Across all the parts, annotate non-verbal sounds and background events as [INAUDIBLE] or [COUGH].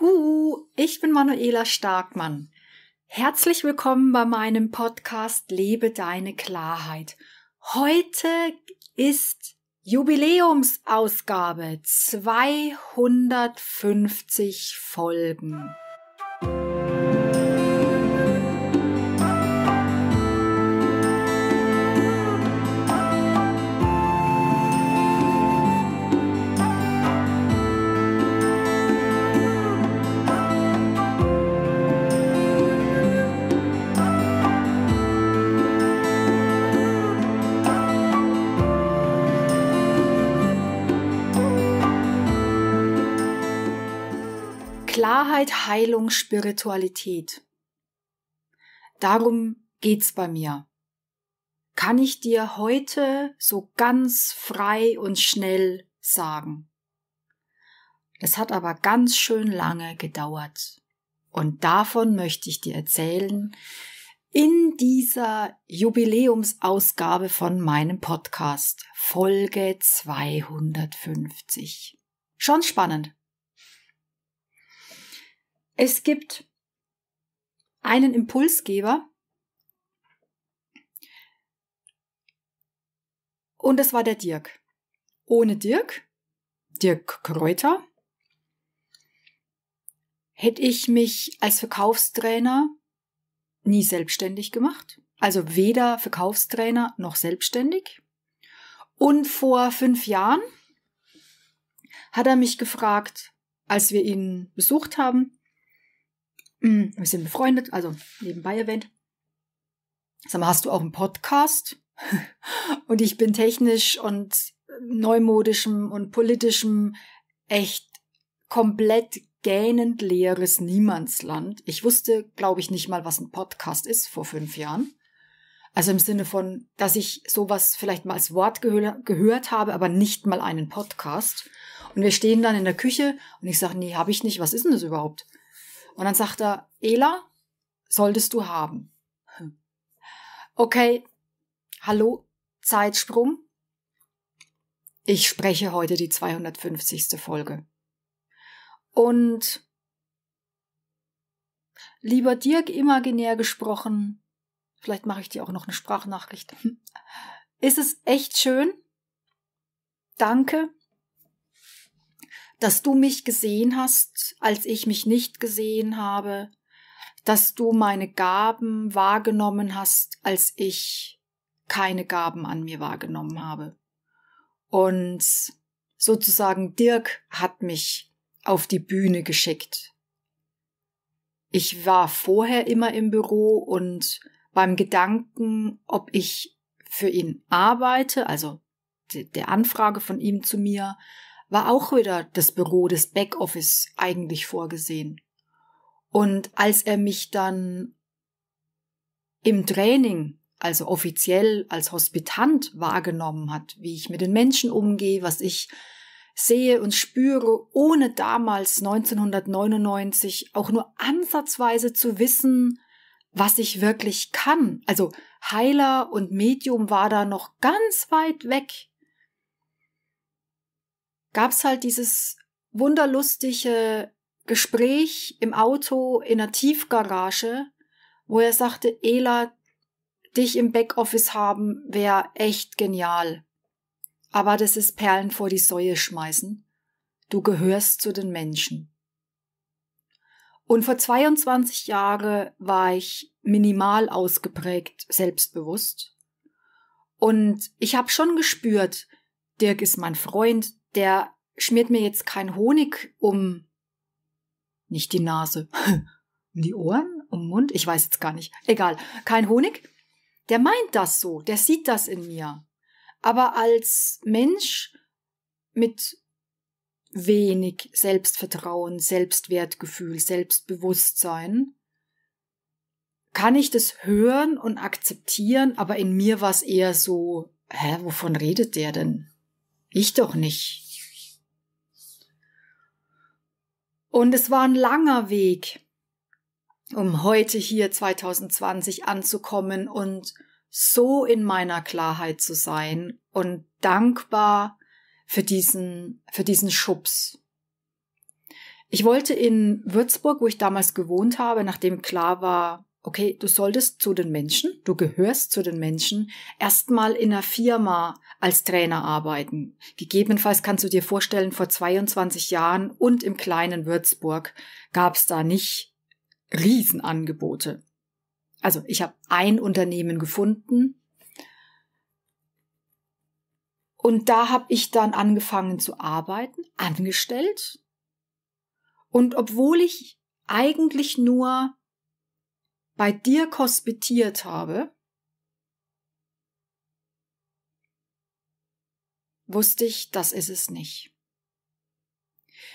Huhu, ich bin Manuela Starkmann. Herzlich willkommen bei meinem Podcast Lebe deine Klarheit. Heute ist Jubiläumsausgabe 250 Folgen. Klarheit, Heilung, Spiritualität. Darum geht's bei mir. Kann ich dir heute so ganz frei und schnell sagen. Es hat aber ganz schön lange gedauert. Und davon möchte ich dir erzählen in dieser Jubiläumsausgabe von meinem Podcast Folge 250. Schon spannend. Es gibt einen Impulsgeber. Und das war der Dirk. Ohne Dirk, Dirk Kräuter, hätte ich mich als Verkaufstrainer nie selbstständig gemacht. Also weder Verkaufstrainer noch selbstständig. Und vor fünf Jahren hat er mich gefragt, als wir ihn besucht haben, Mm, wir sind befreundet, also nebenbei erwähnt. Sag mal, hast du auch einen Podcast? [LAUGHS] und ich bin technisch und neumodischem und politischem echt komplett gähnend leeres Niemandsland. Ich wusste, glaube ich, nicht mal, was ein Podcast ist vor fünf Jahren. Also im Sinne von, dass ich sowas vielleicht mal als Wort gehör gehört habe, aber nicht mal einen Podcast. Und wir stehen dann in der Küche und ich sage, nee, habe ich nicht. Was ist denn das überhaupt? Und dann sagt er, Ela, solltest du haben. Okay, hallo, Zeitsprung. Ich spreche heute die 250. Folge. Und lieber Dirk, imaginär gesprochen, vielleicht mache ich dir auch noch eine Sprachnachricht. Ist es echt schön? Danke, dass du mich gesehen hast, als ich mich nicht gesehen habe, dass du meine Gaben wahrgenommen hast, als ich keine Gaben an mir wahrgenommen habe. Und sozusagen Dirk hat mich auf die Bühne geschickt. Ich war vorher immer im Büro und beim Gedanken, ob ich für ihn arbeite, also der Anfrage von ihm zu mir, war auch wieder das Büro des Backoffice eigentlich vorgesehen. Und als er mich dann im Training, also offiziell als Hospitant wahrgenommen hat, wie ich mit den Menschen umgehe, was ich sehe und spüre, ohne damals 1999 auch nur ansatzweise zu wissen, was ich wirklich kann. Also Heiler und Medium war da noch ganz weit weg gab es halt dieses wunderlustige Gespräch im Auto in einer Tiefgarage, wo er sagte, Ela, dich im Backoffice haben wäre echt genial. Aber das ist Perlen vor die Säue schmeißen. Du gehörst zu den Menschen. Und vor 22 Jahren war ich minimal ausgeprägt selbstbewusst. Und ich habe schon gespürt, Dirk ist mein Freund, der schmiert mir jetzt kein Honig um nicht die Nase, [LAUGHS] um die Ohren, um den Mund, ich weiß jetzt gar nicht. Egal, kein Honig. Der meint das so, der sieht das in mir. Aber als Mensch mit wenig Selbstvertrauen, Selbstwertgefühl, Selbstbewusstsein, kann ich das hören und akzeptieren, aber in mir war es eher so, hä, wovon redet der denn? Ich doch nicht. Und es war ein langer Weg, um heute hier 2020 anzukommen und so in meiner Klarheit zu sein und dankbar für diesen, für diesen Schubs. Ich wollte in Würzburg, wo ich damals gewohnt habe, nachdem klar war, okay, du solltest zu den Menschen, du gehörst zu den Menschen, erstmal in einer Firma als Trainer arbeiten. Gegebenenfalls kannst du dir vorstellen, vor 22 Jahren und im kleinen Würzburg gab es da nicht Riesenangebote. Also ich habe ein Unternehmen gefunden und da habe ich dann angefangen zu arbeiten, angestellt. Und obwohl ich eigentlich nur bei dir kospetiert habe, wusste ich, das ist es nicht.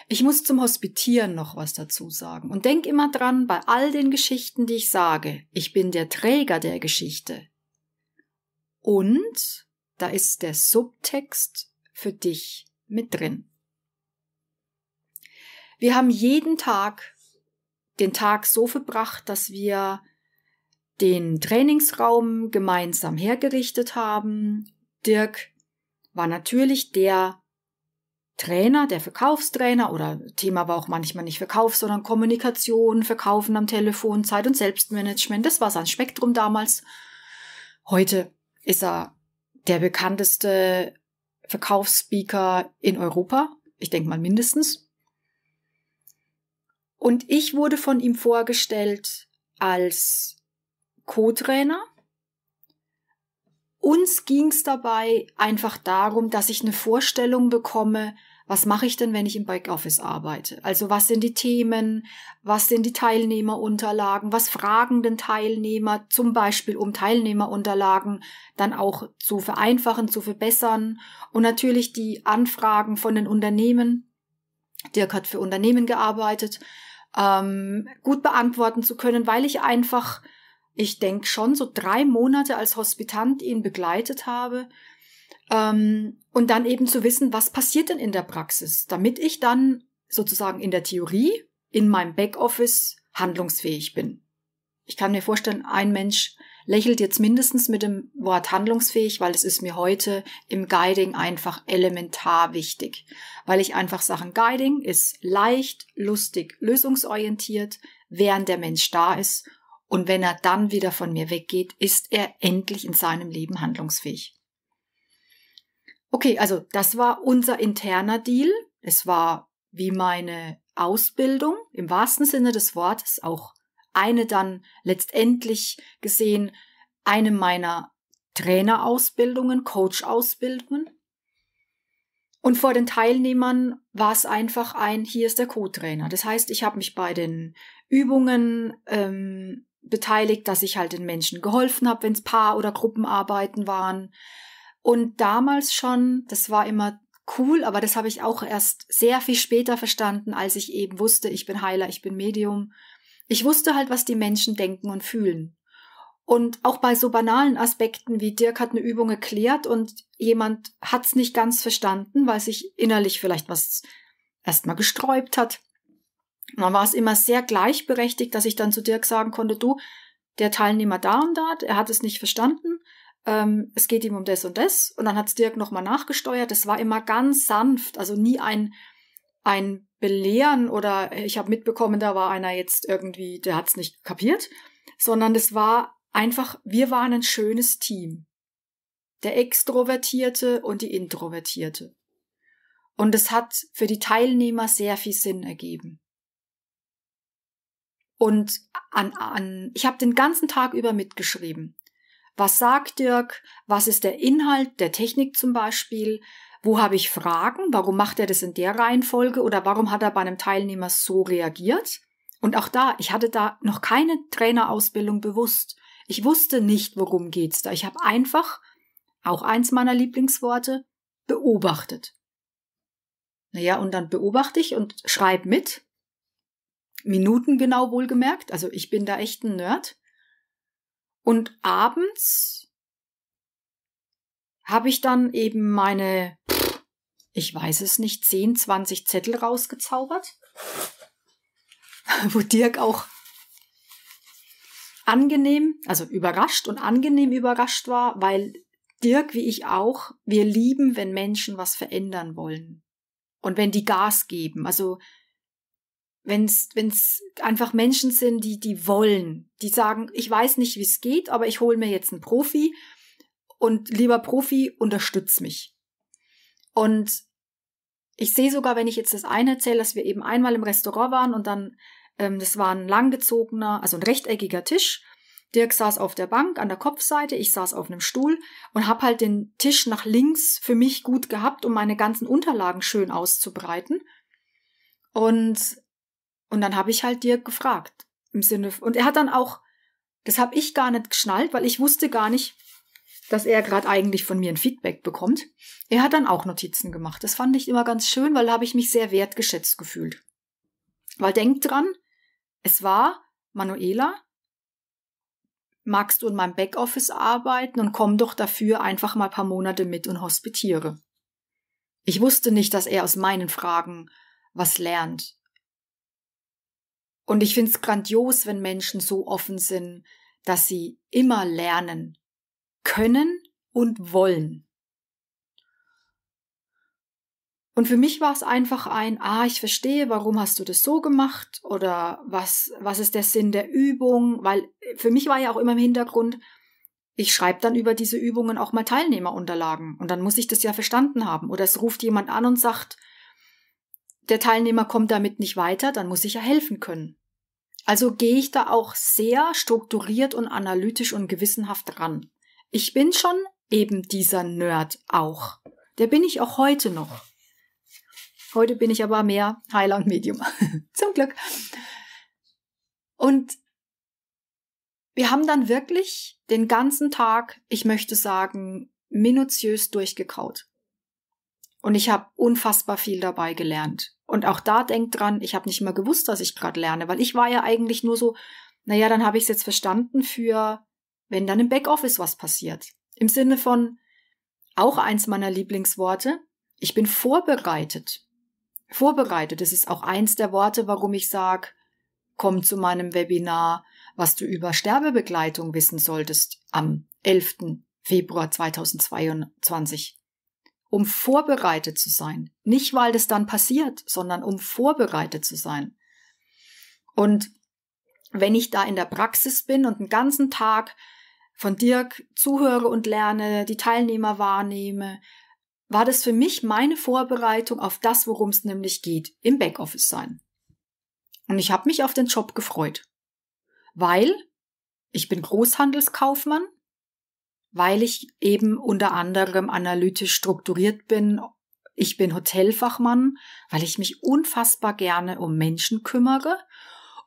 Ich muss zum Hospitieren noch was dazu sagen. Und denk immer dran, bei all den Geschichten, die ich sage, ich bin der Träger der Geschichte. Und da ist der Subtext für dich mit drin. Wir haben jeden Tag den Tag so verbracht, dass wir den Trainingsraum gemeinsam hergerichtet haben. Dirk war natürlich der Trainer, der Verkaufstrainer oder Thema war auch manchmal nicht Verkauf, sondern Kommunikation, Verkaufen am Telefon, Zeit- und Selbstmanagement. Das war sein Spektrum damals. Heute ist er der bekannteste Verkaufsspeaker in Europa. Ich denke mal mindestens. Und ich wurde von ihm vorgestellt als Co-Trainer. Uns ging es dabei einfach darum, dass ich eine Vorstellung bekomme, was mache ich denn, wenn ich im Backoffice arbeite? Also was sind die Themen, was sind die Teilnehmerunterlagen, was fragen den Teilnehmer zum Beispiel, um Teilnehmerunterlagen dann auch zu vereinfachen, zu verbessern und natürlich die Anfragen von den Unternehmen. Dirk hat für Unternehmen gearbeitet, ähm, gut beantworten zu können, weil ich einfach ich denke schon so drei Monate als Hospitant ihn begleitet habe. Ähm, und dann eben zu wissen, was passiert denn in der Praxis, damit ich dann sozusagen in der Theorie, in meinem Backoffice handlungsfähig bin. Ich kann mir vorstellen, ein Mensch lächelt jetzt mindestens mit dem Wort handlungsfähig, weil es ist mir heute im Guiding einfach elementar wichtig, weil ich einfach Sachen Guiding ist leicht, lustig, lösungsorientiert, während der Mensch da ist und wenn er dann wieder von mir weggeht, ist er endlich in seinem Leben handlungsfähig. Okay, also das war unser interner Deal. Es war wie meine Ausbildung im wahrsten Sinne des Wortes auch eine dann letztendlich gesehen eine meiner Trainerausbildungen, Coach-Ausbildungen. Und vor den Teilnehmern war es einfach ein, hier ist der Co-Trainer. Das heißt, ich habe mich bei den Übungen ähm, beteiligt, dass ich halt den Menschen geholfen habe, wenn es Paar- oder Gruppenarbeiten waren. Und damals schon, das war immer cool, aber das habe ich auch erst sehr viel später verstanden, als ich eben wusste, ich bin Heiler, ich bin Medium. Ich wusste halt, was die Menschen denken und fühlen. Und auch bei so banalen Aspekten wie Dirk hat eine Übung erklärt und jemand hat's nicht ganz verstanden, weil sich innerlich vielleicht was erstmal gesträubt hat dann war es immer sehr gleichberechtigt, dass ich dann zu Dirk sagen konnte, du, der Teilnehmer da und da, er hat es nicht verstanden, ähm, es geht ihm um das und das. Und dann hat es Dirk nochmal nachgesteuert. Es war immer ganz sanft, also nie ein, ein Belehren oder ich habe mitbekommen, da war einer jetzt irgendwie, der hat es nicht kapiert, sondern es war einfach, wir waren ein schönes Team. Der Extrovertierte und die Introvertierte. Und es hat für die Teilnehmer sehr viel Sinn ergeben. Und an, an, ich habe den ganzen Tag über mitgeschrieben. Was sagt Dirk? Was ist der Inhalt der Technik zum Beispiel? Wo habe ich Fragen? Warum macht er das in der Reihenfolge? Oder warum hat er bei einem Teilnehmer so reagiert? Und auch da, ich hatte da noch keine Trainerausbildung bewusst. Ich wusste nicht, worum geht's da. Ich habe einfach, auch eins meiner Lieblingsworte, beobachtet. Naja, und dann beobachte ich und schreibe mit Minuten genau wohlgemerkt. Also ich bin da echt ein Nerd. Und abends habe ich dann eben meine, ich weiß es nicht, 10, 20 Zettel rausgezaubert, [LAUGHS] wo Dirk auch angenehm, also überrascht und angenehm überrascht war, weil Dirk wie ich auch, wir lieben, wenn Menschen was verändern wollen und wenn die Gas geben. Also wenn es einfach Menschen sind, die, die wollen, die sagen, ich weiß nicht, wie es geht, aber ich hole mir jetzt einen Profi und lieber Profi, unterstütz mich. Und ich sehe sogar, wenn ich jetzt das eine erzähle, dass wir eben einmal im Restaurant waren und dann, ähm, das war ein langgezogener, also ein rechteckiger Tisch. Dirk saß auf der Bank an der Kopfseite, ich saß auf einem Stuhl und habe halt den Tisch nach links für mich gut gehabt, um meine ganzen Unterlagen schön auszubreiten. Und und dann habe ich halt Dirk gefragt. Im Sinne, und er hat dann auch, das habe ich gar nicht geschnallt, weil ich wusste gar nicht, dass er gerade eigentlich von mir ein Feedback bekommt. Er hat dann auch Notizen gemacht. Das fand ich immer ganz schön, weil da habe ich mich sehr wertgeschätzt gefühlt. Weil denkt dran, es war Manuela, magst du in meinem Backoffice arbeiten und komm doch dafür einfach mal ein paar Monate mit und hospitiere. Ich wusste nicht, dass er aus meinen Fragen was lernt. Und ich finde es grandios, wenn Menschen so offen sind, dass sie immer lernen können und wollen. Und für mich war es einfach ein, ah, ich verstehe, warum hast du das so gemacht oder was, was ist der Sinn der Übung? Weil äh, für mich war ja auch immer im Hintergrund, ich schreibe dann über diese Übungen auch mal Teilnehmerunterlagen und dann muss ich das ja verstanden haben. Oder es ruft jemand an und sagt, der Teilnehmer kommt damit nicht weiter, dann muss ich ja helfen können. Also gehe ich da auch sehr strukturiert und analytisch und gewissenhaft ran. Ich bin schon eben dieser Nerd auch. Der bin ich auch heute noch. Heute bin ich aber mehr Heiler und Medium. [LAUGHS] Zum Glück. Und wir haben dann wirklich den ganzen Tag, ich möchte sagen, minutiös durchgekaut. Und ich habe unfassbar viel dabei gelernt. Und auch da denkt dran, ich habe nicht mal gewusst, dass ich gerade lerne, weil ich war ja eigentlich nur so, naja, dann habe ich es jetzt verstanden für, wenn dann im Backoffice was passiert. Im Sinne von, auch eins meiner Lieblingsworte, ich bin vorbereitet. Vorbereitet, das ist auch eins der Worte, warum ich sage, komm zu meinem Webinar, was du über Sterbebegleitung wissen solltest am 11. Februar 2022 um vorbereitet zu sein. Nicht, weil das dann passiert, sondern um vorbereitet zu sein. Und wenn ich da in der Praxis bin und einen ganzen Tag von Dirk zuhöre und lerne, die Teilnehmer wahrnehme, war das für mich meine Vorbereitung auf das, worum es nämlich geht, im Backoffice sein. Und ich habe mich auf den Job gefreut, weil ich bin Großhandelskaufmann weil ich eben unter anderem analytisch strukturiert bin. Ich bin Hotelfachmann, weil ich mich unfassbar gerne um Menschen kümmere.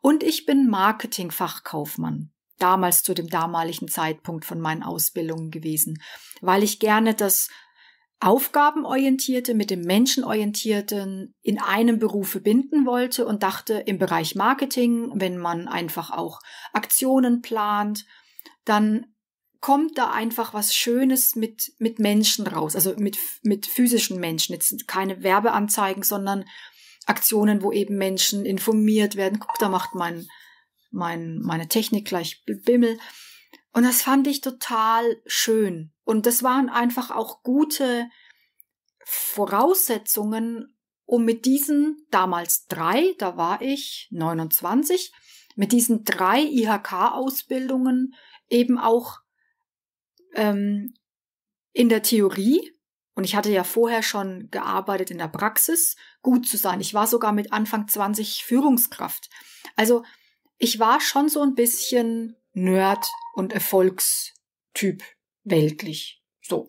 Und ich bin Marketingfachkaufmann, damals zu dem damaligen Zeitpunkt von meinen Ausbildungen gewesen, weil ich gerne das Aufgabenorientierte mit dem Menschenorientierten in einem Beruf verbinden wollte und dachte, im Bereich Marketing, wenn man einfach auch Aktionen plant, dann kommt da einfach was Schönes mit, mit Menschen raus, also mit, mit physischen Menschen. Jetzt sind keine Werbeanzeigen, sondern Aktionen, wo eben Menschen informiert werden. Guck, da macht mein, mein, meine Technik gleich Bimmel. Und das fand ich total schön. Und das waren einfach auch gute Voraussetzungen, um mit diesen damals drei, da war ich 29, mit diesen drei IHK-Ausbildungen eben auch ähm, in der Theorie, und ich hatte ja vorher schon gearbeitet in der Praxis, gut zu sein. Ich war sogar mit Anfang 20 Führungskraft. Also ich war schon so ein bisschen Nerd und Erfolgstyp weltlich. So.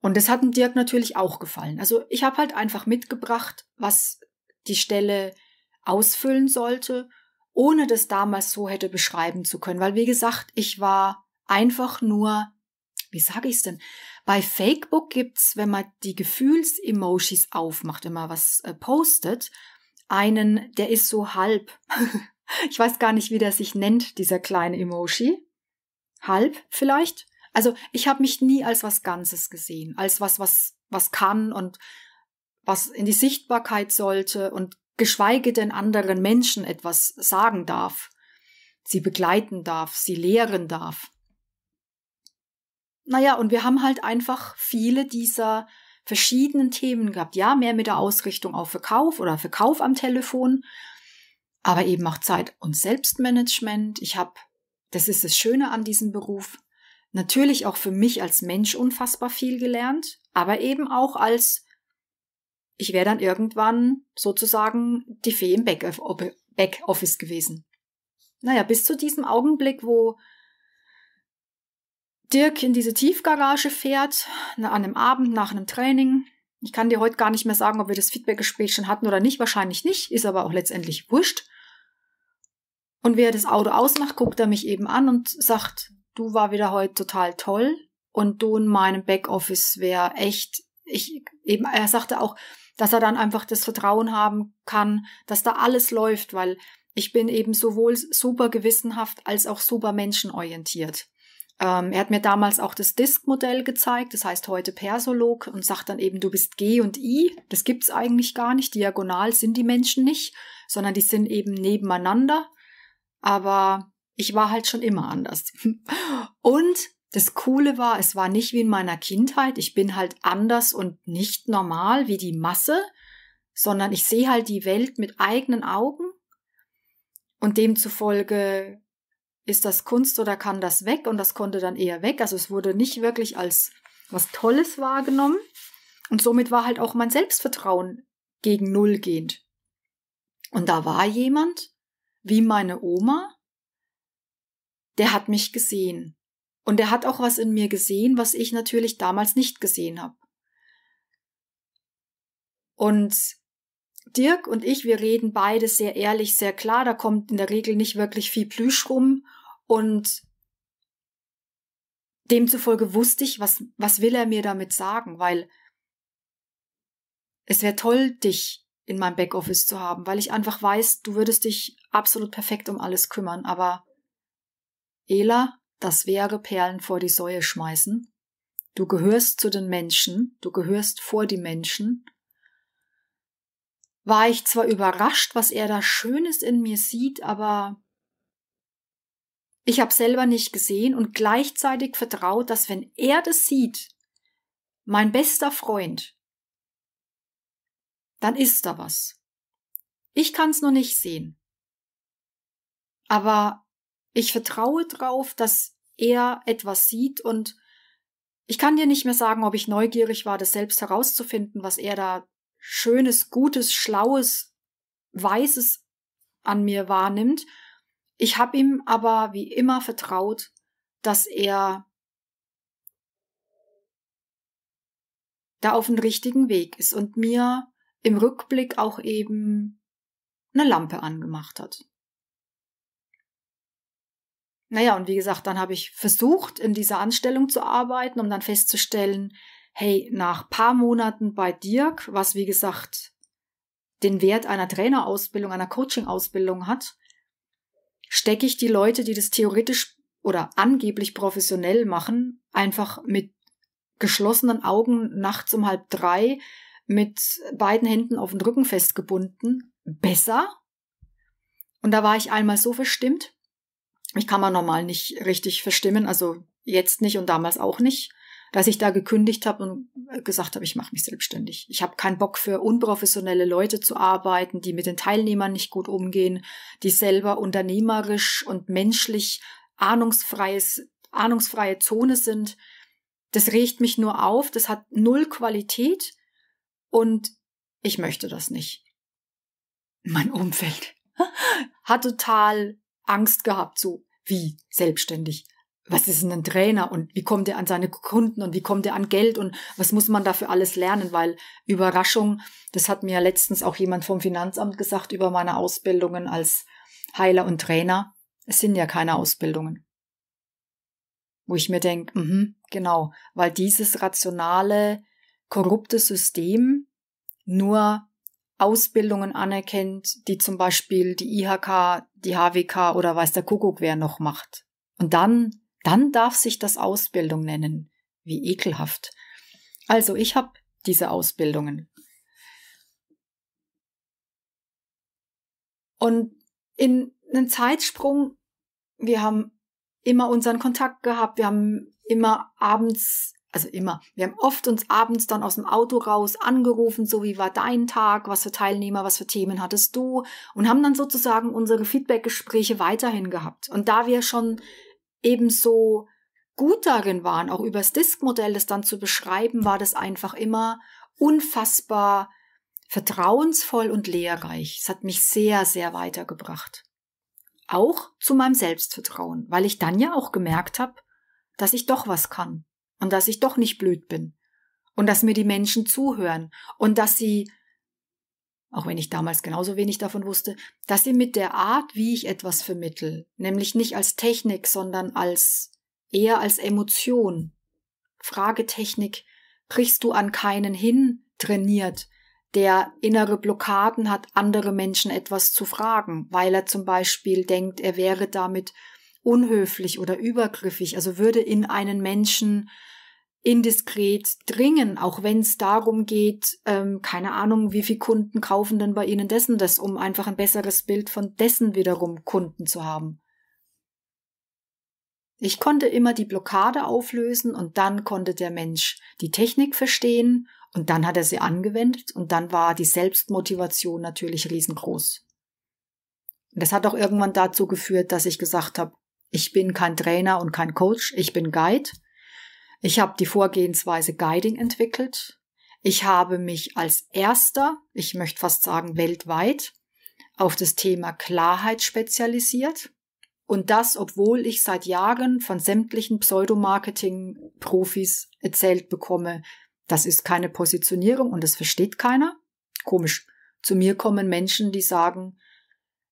Und das hat dem Dirk natürlich auch gefallen. Also ich habe halt einfach mitgebracht, was die Stelle ausfüllen sollte, ohne das damals so hätte beschreiben zu können. Weil wie gesagt, ich war einfach nur, wie sage ich es denn? Bei Fakebook es, wenn man die Gefühls-Emojis aufmacht, wenn man was äh, postet, einen, der ist so halb. [LAUGHS] ich weiß gar nicht, wie der sich nennt, dieser kleine Emoji. Halb vielleicht? Also ich habe mich nie als was Ganzes gesehen, als was, was, was kann und was in die Sichtbarkeit sollte und geschweige denn anderen Menschen etwas sagen darf, sie begleiten darf, sie lehren darf. Naja, und wir haben halt einfach viele dieser verschiedenen Themen gehabt. Ja, mehr mit der Ausrichtung auf Verkauf oder Verkauf am Telefon, aber eben auch Zeit- und Selbstmanagement. Ich habe, das ist das Schöne an diesem Beruf, natürlich auch für mich als Mensch unfassbar viel gelernt, aber eben auch als, ich wäre dann irgendwann sozusagen die Fee im äh, Backoffice gewesen. Naja, bis zu diesem Augenblick, wo Dirk in diese Tiefgarage fährt, an einem Abend nach einem Training. Ich kann dir heute gar nicht mehr sagen, ob wir das Feedbackgespräch schon hatten oder nicht. Wahrscheinlich nicht, ist aber auch letztendlich wurscht. Und wie er das Auto ausmacht, guckt er mich eben an und sagt, du war wieder heute total toll und du in meinem Backoffice wäre echt, ich eben, er sagte auch, dass er dann einfach das Vertrauen haben kann, dass da alles läuft, weil ich bin eben sowohl super gewissenhaft als auch super menschenorientiert. Ähm, er hat mir damals auch das Disk-Modell gezeigt, das heißt heute Persolog, und sagt dann eben, du bist G und I. Das gibt's eigentlich gar nicht. Diagonal sind die Menschen nicht, sondern die sind eben nebeneinander. Aber ich war halt schon immer anders. [LAUGHS] und das Coole war, es war nicht wie in meiner Kindheit. Ich bin halt anders und nicht normal wie die Masse, sondern ich sehe halt die Welt mit eigenen Augen. Und demzufolge ist das Kunst oder kann das weg? Und das konnte dann eher weg. Also es wurde nicht wirklich als was Tolles wahrgenommen. Und somit war halt auch mein Selbstvertrauen gegen Null gehend. Und da war jemand, wie meine Oma, der hat mich gesehen. Und der hat auch was in mir gesehen, was ich natürlich damals nicht gesehen habe. Und Dirk und ich, wir reden beide sehr ehrlich, sehr klar. Da kommt in der Regel nicht wirklich viel Plüsch rum. Und demzufolge wusste ich, was, was will er mir damit sagen, weil es wäre toll, dich in meinem Backoffice zu haben, weil ich einfach weiß, du würdest dich absolut perfekt um alles kümmern. Aber Ela, das wäre Perlen vor die Säue schmeißen. Du gehörst zu den Menschen, du gehörst vor die Menschen war ich zwar überrascht, was er da Schönes in mir sieht, aber ich habe selber nicht gesehen und gleichzeitig vertraut, dass wenn er das sieht, mein bester Freund, dann ist da was. Ich kann's nur nicht sehen. Aber ich vertraue drauf, dass er etwas sieht und ich kann dir nicht mehr sagen, ob ich neugierig war, das selbst herauszufinden, was er da schönes, gutes, schlaues, weißes an mir wahrnimmt. Ich habe ihm aber wie immer vertraut, dass er da auf dem richtigen Weg ist und mir im Rückblick auch eben eine Lampe angemacht hat. Naja, und wie gesagt, dann habe ich versucht, in dieser Anstellung zu arbeiten, um dann festzustellen, hey, nach paar Monaten bei Dirk, was wie gesagt den Wert einer Trainerausbildung, einer Coaching-Ausbildung hat, stecke ich die Leute, die das theoretisch oder angeblich professionell machen, einfach mit geschlossenen Augen nachts um halb drei mit beiden Händen auf den Rücken festgebunden, besser. Und da war ich einmal so verstimmt. Ich kann man normal nicht richtig verstimmen, also jetzt nicht und damals auch nicht dass ich da gekündigt habe und gesagt habe, ich mache mich selbstständig. Ich habe keinen Bock für unprofessionelle Leute zu arbeiten, die mit den Teilnehmern nicht gut umgehen, die selber unternehmerisch und menschlich ahnungsfreies, ahnungsfreie Zone sind. Das regt mich nur auf, das hat null Qualität und ich möchte das nicht. Mein Umfeld [LAUGHS] hat total Angst gehabt, so wie selbstständig was ist denn ein Trainer und wie kommt er an seine Kunden und wie kommt er an Geld und was muss man dafür alles lernen? Weil Überraschung, das hat mir ja letztens auch jemand vom Finanzamt gesagt über meine Ausbildungen als Heiler und Trainer. Es sind ja keine Ausbildungen. Wo ich mir denke, mhm, genau, weil dieses rationale, korrupte System nur Ausbildungen anerkennt, die zum Beispiel die IHK, die HWK oder weiß der Kuckuck wer noch macht. Und dann dann darf sich das Ausbildung nennen. Wie ekelhaft. Also ich habe diese Ausbildungen. Und in einem Zeitsprung, wir haben immer unseren Kontakt gehabt, wir haben immer abends, also immer, wir haben oft uns abends dann aus dem Auto raus angerufen, so wie war dein Tag, was für Teilnehmer, was für Themen hattest du und haben dann sozusagen unsere Feedbackgespräche weiterhin gehabt. Und da wir schon ebenso gut darin waren, auch übers Diskmodell das dann zu beschreiben, war das einfach immer unfassbar vertrauensvoll und lehrreich. Es hat mich sehr, sehr weitergebracht. Auch zu meinem Selbstvertrauen, weil ich dann ja auch gemerkt habe, dass ich doch was kann und dass ich doch nicht blöd bin und dass mir die Menschen zuhören und dass sie auch wenn ich damals genauso wenig davon wusste, dass sie mit der Art, wie ich etwas vermittel, nämlich nicht als Technik, sondern als eher als Emotion, Fragetechnik, kriegst du an keinen hin trainiert, der innere Blockaden hat, andere Menschen etwas zu fragen, weil er zum Beispiel denkt, er wäre damit unhöflich oder übergriffig, also würde in einen Menschen indiskret dringen, auch wenn es darum geht, ähm, keine Ahnung, wie viele Kunden kaufen denn bei Ihnen dessen das, um einfach ein besseres Bild von dessen wiederum Kunden zu haben. Ich konnte immer die Blockade auflösen und dann konnte der Mensch die Technik verstehen und dann hat er sie angewendet und dann war die Selbstmotivation natürlich riesengroß. das hat auch irgendwann dazu geführt, dass ich gesagt habe, ich bin kein Trainer und kein Coach, ich bin Guide ich habe die Vorgehensweise Guiding entwickelt. Ich habe mich als erster, ich möchte fast sagen weltweit, auf das Thema Klarheit spezialisiert. Und das, obwohl ich seit Jahren von sämtlichen Pseudomarketing-Profis erzählt bekomme, das ist keine Positionierung und das versteht keiner. Komisch. Zu mir kommen Menschen, die sagen,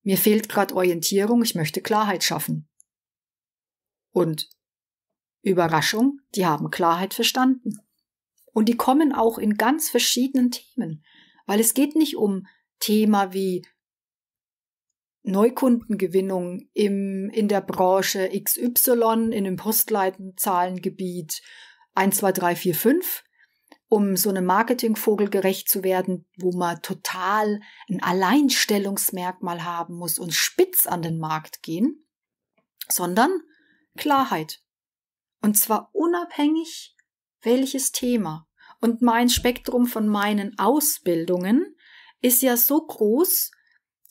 mir fehlt gerade Orientierung, ich möchte Klarheit schaffen. Und Überraschung, die haben Klarheit verstanden. Und die kommen auch in ganz verschiedenen Themen, weil es geht nicht um Thema wie Neukundengewinnung im, in der Branche XY, in dem Postleitenzahlengebiet 1, 2, 3, 4, 5, um so einem Marketingvogel gerecht zu werden, wo man total ein Alleinstellungsmerkmal haben muss und spitz an den Markt gehen, sondern Klarheit. Und zwar unabhängig, welches Thema. Und mein Spektrum von meinen Ausbildungen ist ja so groß,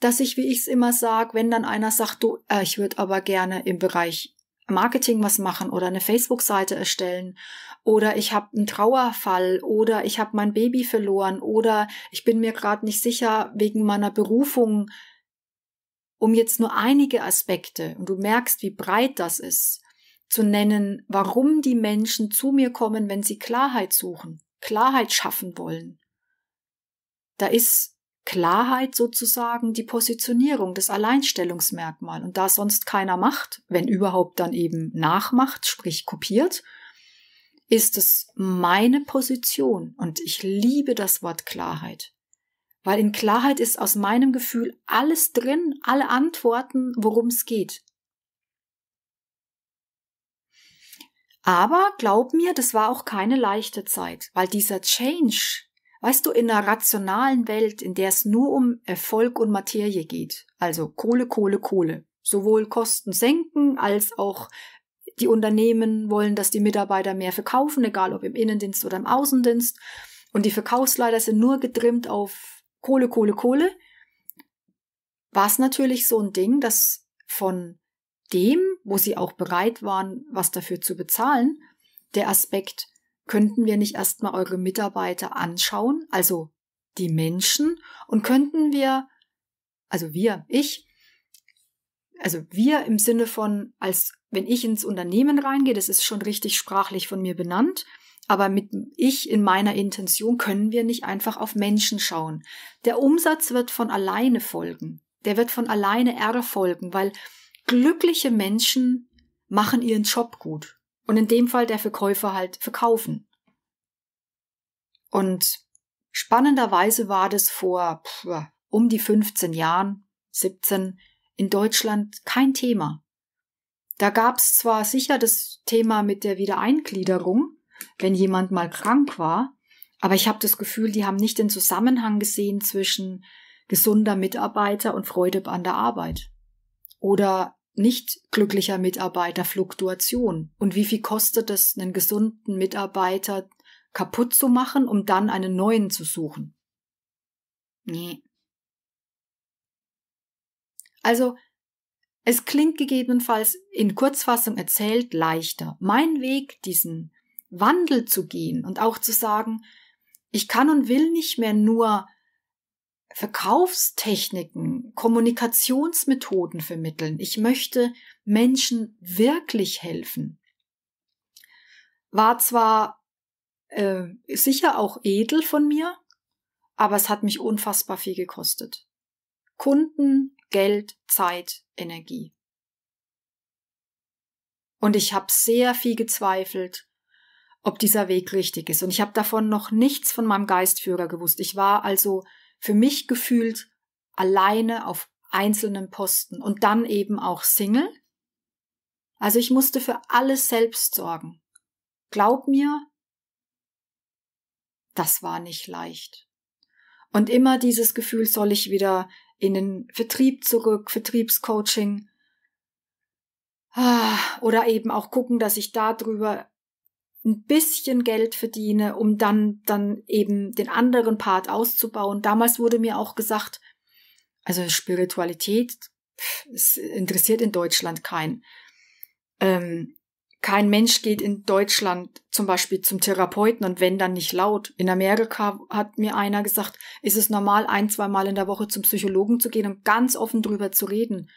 dass ich, wie ich es immer sage, wenn dann einer sagt, du, äh, ich würde aber gerne im Bereich Marketing was machen oder eine Facebook-Seite erstellen oder ich habe einen Trauerfall oder ich habe mein Baby verloren oder ich bin mir gerade nicht sicher wegen meiner Berufung, um jetzt nur einige Aspekte und du merkst, wie breit das ist zu nennen, warum die Menschen zu mir kommen, wenn sie Klarheit suchen, Klarheit schaffen wollen. Da ist Klarheit sozusagen die Positionierung, das Alleinstellungsmerkmal. Und da sonst keiner macht, wenn überhaupt dann eben nachmacht, sprich kopiert, ist es meine Position. Und ich liebe das Wort Klarheit. Weil in Klarheit ist aus meinem Gefühl alles drin, alle Antworten, worum es geht. Aber glaub mir, das war auch keine leichte Zeit, weil dieser Change, weißt du, in einer rationalen Welt, in der es nur um Erfolg und Materie geht, also Kohle, Kohle, Kohle, sowohl Kosten senken als auch die Unternehmen wollen, dass die Mitarbeiter mehr verkaufen, egal ob im Innendienst oder im Außendienst. Und die Verkaufsleiter sind nur getrimmt auf Kohle, Kohle, Kohle. War es natürlich so ein Ding, dass von dem, wo sie auch bereit waren, was dafür zu bezahlen, der Aspekt, könnten wir nicht erstmal eure Mitarbeiter anschauen, also die Menschen, und könnten wir, also wir, ich, also wir im Sinne von, als wenn ich ins Unternehmen reingehe, das ist schon richtig sprachlich von mir benannt, aber mit ich in meiner Intention können wir nicht einfach auf Menschen schauen. Der Umsatz wird von alleine folgen. Der wird von alleine erfolgen, weil glückliche Menschen machen ihren Job gut. Und in dem Fall der Verkäufer halt verkaufen. Und spannenderweise war das vor um die 15 Jahren, 17, in Deutschland kein Thema. Da gab es zwar sicher das Thema mit der Wiedereingliederung, wenn jemand mal krank war, aber ich habe das Gefühl, die haben nicht den Zusammenhang gesehen zwischen gesunder Mitarbeiter und Freude an der Arbeit. Oder nicht glücklicher Mitarbeiter Fluktuation? Und wie viel kostet es, einen gesunden Mitarbeiter kaputt zu machen, um dann einen neuen zu suchen? Nee. Also, es klingt gegebenenfalls in Kurzfassung erzählt leichter. Mein Weg, diesen Wandel zu gehen und auch zu sagen, ich kann und will nicht mehr nur Verkaufstechniken, Kommunikationsmethoden vermitteln. Ich möchte Menschen wirklich helfen. War zwar äh, sicher auch edel von mir, aber es hat mich unfassbar viel gekostet. Kunden, Geld, Zeit, Energie. Und ich habe sehr viel gezweifelt, ob dieser Weg richtig ist. Und ich habe davon noch nichts von meinem Geistführer gewusst. Ich war also für mich gefühlt alleine auf einzelnen Posten und dann eben auch Single. Also ich musste für alles selbst sorgen. Glaub mir, das war nicht leicht. Und immer dieses Gefühl, soll ich wieder in den Vertrieb zurück, Vertriebscoaching, ah, oder eben auch gucken, dass ich darüber ein bisschen Geld verdiene, um dann, dann eben den anderen Part auszubauen. Damals wurde mir auch gesagt, also Spiritualität es interessiert in Deutschland keinen. Ähm, kein Mensch geht in Deutschland zum Beispiel zum Therapeuten und wenn dann nicht laut. In Amerika hat mir einer gesagt, ist es normal, ein, zwei Mal in der Woche zum Psychologen zu gehen und ganz offen drüber zu reden.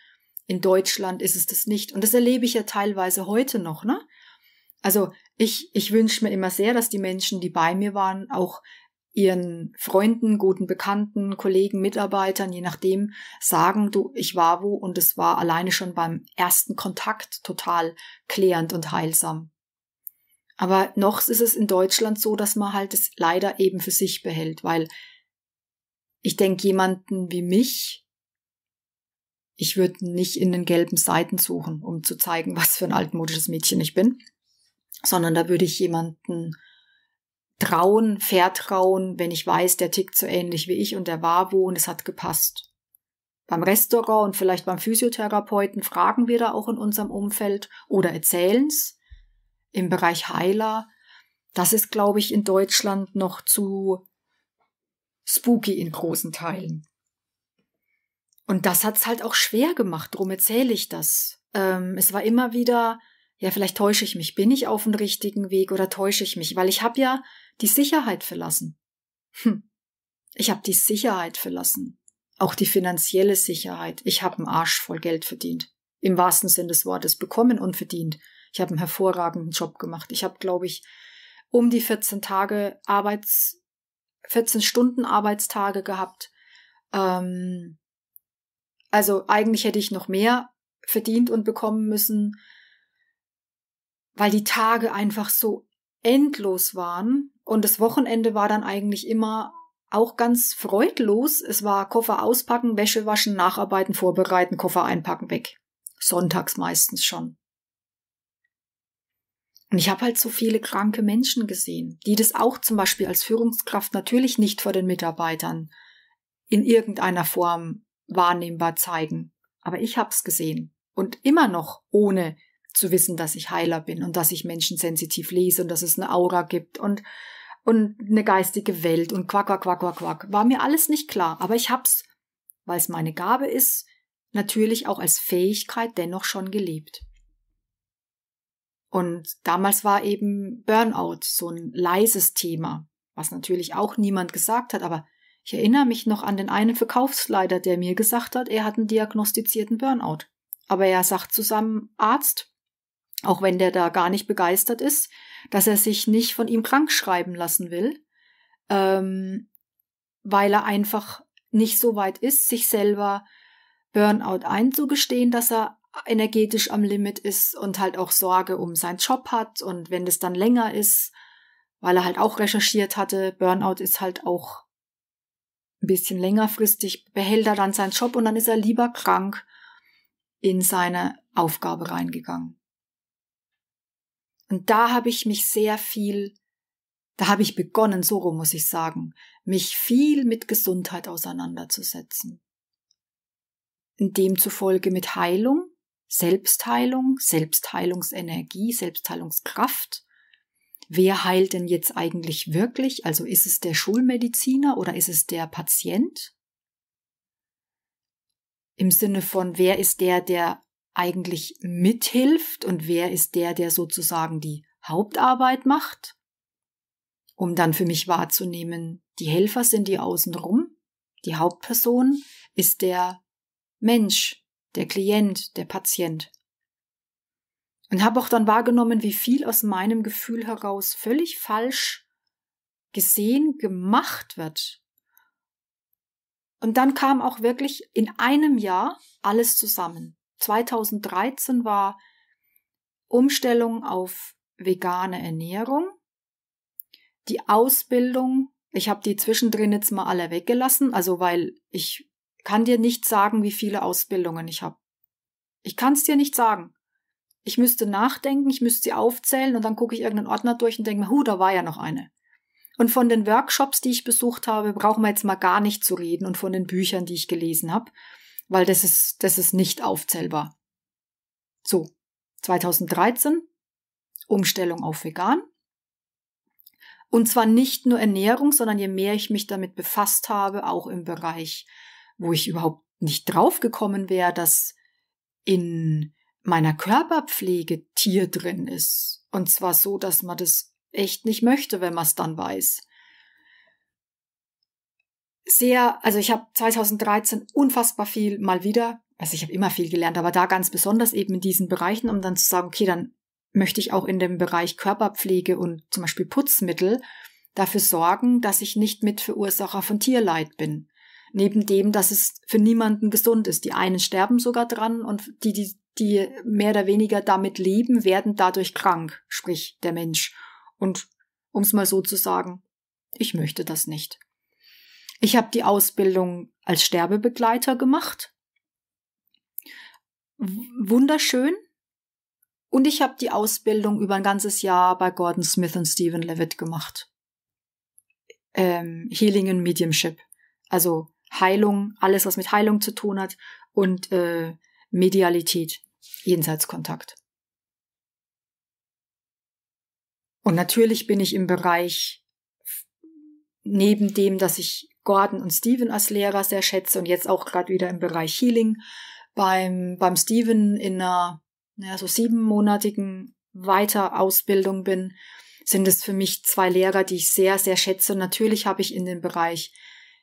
In Deutschland ist es das nicht. Und das erlebe ich ja teilweise heute noch, ne? Also ich, ich wünsche mir immer sehr, dass die Menschen, die bei mir waren, auch ihren Freunden, guten Bekannten, Kollegen, Mitarbeitern, je nachdem, sagen, du, ich war wo und es war alleine schon beim ersten Kontakt total klärend und heilsam. Aber noch ist es in Deutschland so, dass man halt es leider eben für sich behält, weil ich denke, jemanden wie mich, ich würde nicht in den gelben Seiten suchen, um zu zeigen, [LAUGHS] was für ein altmodisches Mädchen ich bin sondern da würde ich jemanden trauen, vertrauen, wenn ich weiß, der tickt so ähnlich wie ich und der war wo und es hat gepasst. Beim Restaurant und vielleicht beim Physiotherapeuten fragen wir da auch in unserem Umfeld oder erzählen's. Im Bereich Heiler, das ist, glaube ich, in Deutschland noch zu spooky in großen Teilen. Und das hat's halt auch schwer gemacht, drum erzähle ich das. Ähm, es war immer wieder ja, vielleicht täusche ich mich, bin ich auf dem richtigen Weg oder täusche ich mich, weil ich habe ja die Sicherheit verlassen. Hm. Ich habe die Sicherheit verlassen, auch die finanzielle Sicherheit. Ich habe einen Arsch voll Geld verdient, im wahrsten Sinn des Wortes bekommen und verdient. Ich habe einen hervorragenden Job gemacht. Ich habe, glaube ich, um die 14 Tage Arbeits 14 Stunden Arbeitstage gehabt. Ähm, also eigentlich hätte ich noch mehr verdient und bekommen müssen weil die Tage einfach so endlos waren und das Wochenende war dann eigentlich immer auch ganz freudlos. Es war Koffer auspacken, Wäsche waschen, nacharbeiten, vorbereiten, Koffer einpacken, weg. Sonntags meistens schon. Und ich habe halt so viele kranke Menschen gesehen, die das auch zum Beispiel als Führungskraft natürlich nicht vor den Mitarbeitern in irgendeiner Form wahrnehmbar zeigen. Aber ich hab's gesehen. Und immer noch ohne zu wissen, dass ich Heiler bin und dass ich Menschen sensitiv lese und dass es eine Aura gibt und und eine geistige Welt und quack quack quack quack quack. War mir alles nicht klar, aber ich hab's, weil es meine Gabe ist, natürlich auch als Fähigkeit dennoch schon gelebt. Und damals war eben Burnout so ein leises Thema, was natürlich auch niemand gesagt hat, aber ich erinnere mich noch an den einen Verkaufsleiter, der mir gesagt hat, er hat einen diagnostizierten Burnout. Aber er sagt zusammen Arzt, auch wenn der da gar nicht begeistert ist, dass er sich nicht von ihm krank schreiben lassen will, ähm, weil er einfach nicht so weit ist, sich selber Burnout einzugestehen, dass er energetisch am Limit ist und halt auch Sorge um seinen Job hat und wenn das dann länger ist, weil er halt auch recherchiert hatte, Burnout ist halt auch ein bisschen längerfristig, behält er dann seinen Job und dann ist er lieber krank in seine Aufgabe reingegangen. Und da habe ich mich sehr viel, da habe ich begonnen, so rum muss ich sagen, mich viel mit Gesundheit auseinanderzusetzen. Und demzufolge mit Heilung, Selbstheilung, Selbstheilungsenergie, Selbstheilungskraft. Wer heilt denn jetzt eigentlich wirklich? Also ist es der Schulmediziner oder ist es der Patient? Im Sinne von, wer ist der, der eigentlich mithilft und wer ist der, der sozusagen die Hauptarbeit macht, um dann für mich wahrzunehmen, die Helfer sind die außenrum, die Hauptperson ist der Mensch, der Klient, der Patient. Und habe auch dann wahrgenommen, wie viel aus meinem Gefühl heraus völlig falsch gesehen, gemacht wird. Und dann kam auch wirklich in einem Jahr alles zusammen. 2013 war Umstellung auf vegane Ernährung, die Ausbildung. Ich habe die zwischendrin jetzt mal alle weggelassen, also weil ich kann dir nicht sagen, wie viele Ausbildungen ich habe. Ich kann es dir nicht sagen. Ich müsste nachdenken, ich müsste sie aufzählen und dann gucke ich irgendeinen Ordner durch und denke mir, hu, da war ja noch eine. Und von den Workshops, die ich besucht habe, brauchen wir jetzt mal gar nicht zu reden und von den Büchern, die ich gelesen habe weil das ist, das ist nicht aufzählbar. So, 2013 Umstellung auf vegan. Und zwar nicht nur Ernährung, sondern je mehr ich mich damit befasst habe, auch im Bereich, wo ich überhaupt nicht drauf gekommen wäre, dass in meiner Körperpflege Tier drin ist. Und zwar so, dass man das echt nicht möchte, wenn man es dann weiß sehr, also ich habe 2013 unfassbar viel mal wieder, also ich habe immer viel gelernt, aber da ganz besonders eben in diesen Bereichen, um dann zu sagen, okay, dann möchte ich auch in dem Bereich Körperpflege und zum Beispiel Putzmittel dafür sorgen, dass ich nicht Mitverursacher von Tierleid bin. Neben dem, dass es für niemanden gesund ist. Die einen sterben sogar dran und die, die, die mehr oder weniger damit leben, werden dadurch krank, sprich der Mensch. Und um es mal so zu sagen, ich möchte das nicht. Ich habe die Ausbildung als Sterbebegleiter gemacht. Wunderschön. Und ich habe die Ausbildung über ein ganzes Jahr bei Gordon Smith und Stephen Levitt gemacht. Ähm, Healing and Mediumship. Also Heilung, alles, was mit Heilung zu tun hat und äh, Medialität, Jenseitskontakt. Und natürlich bin ich im Bereich, neben dem, dass ich Gordon und Steven als Lehrer sehr schätze und jetzt auch gerade wieder im Bereich Healing beim, beim Steven in einer naja, so siebenmonatigen Weiterausbildung bin, sind es für mich zwei Lehrer, die ich sehr, sehr schätze. natürlich habe ich in dem Bereich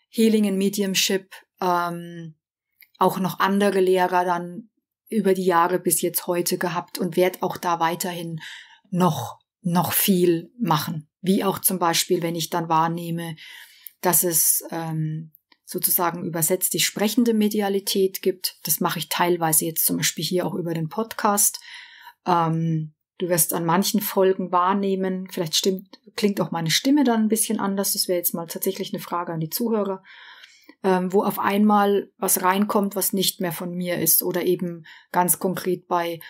Healing and Mediumship ähm, auch noch andere Lehrer dann über die Jahre bis jetzt heute gehabt und werde auch da weiterhin noch, noch viel machen. Wie auch zum Beispiel, wenn ich dann wahrnehme, dass es ähm, sozusagen übersetzt die sprechende Medialität gibt. Das mache ich teilweise jetzt zum Beispiel hier auch über den Podcast. Ähm, du wirst an manchen Folgen wahrnehmen, vielleicht stimmt, klingt auch meine Stimme dann ein bisschen anders. Das wäre jetzt mal tatsächlich eine Frage an die Zuhörer. Ähm, wo auf einmal was reinkommt, was nicht mehr von mir ist. Oder eben ganz konkret bei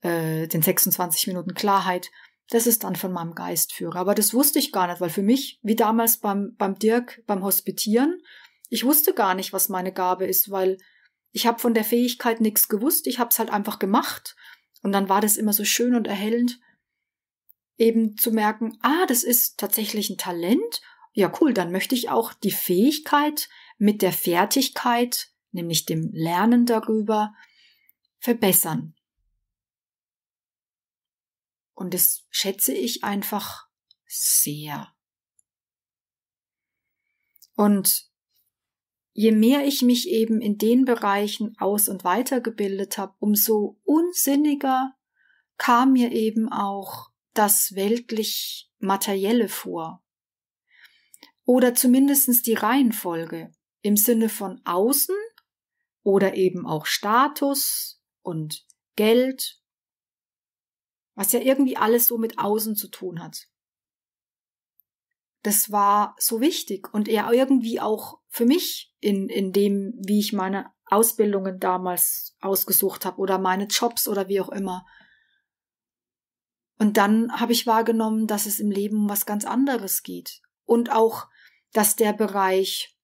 äh, den 26 Minuten Klarheit, das ist dann von meinem Geistführer. Aber das wusste ich gar nicht, weil für mich, wie damals beim, beim Dirk, beim Hospitieren, ich wusste gar nicht, was meine Gabe ist, weil ich habe von der Fähigkeit nichts gewusst. Ich habe es halt einfach gemacht. Und dann war das immer so schön und erhellend, eben zu merken, ah, das ist tatsächlich ein Talent. Ja, cool, dann möchte ich auch die Fähigkeit mit der Fertigkeit, nämlich dem Lernen darüber, verbessern. Und das schätze ich einfach sehr. Und je mehr ich mich eben in den Bereichen aus und weitergebildet habe, umso unsinniger kam mir eben auch das weltlich Materielle vor. Oder zumindestens die Reihenfolge im Sinne von außen oder eben auch Status und Geld was ja irgendwie alles so mit außen zu tun hat. Das war so wichtig und eher irgendwie auch für mich in, in dem, wie ich meine Ausbildungen damals ausgesucht habe oder meine Jobs oder wie auch immer. Und dann habe ich wahrgenommen, dass es im Leben um was ganz anderes geht. Und auch, dass der Bereich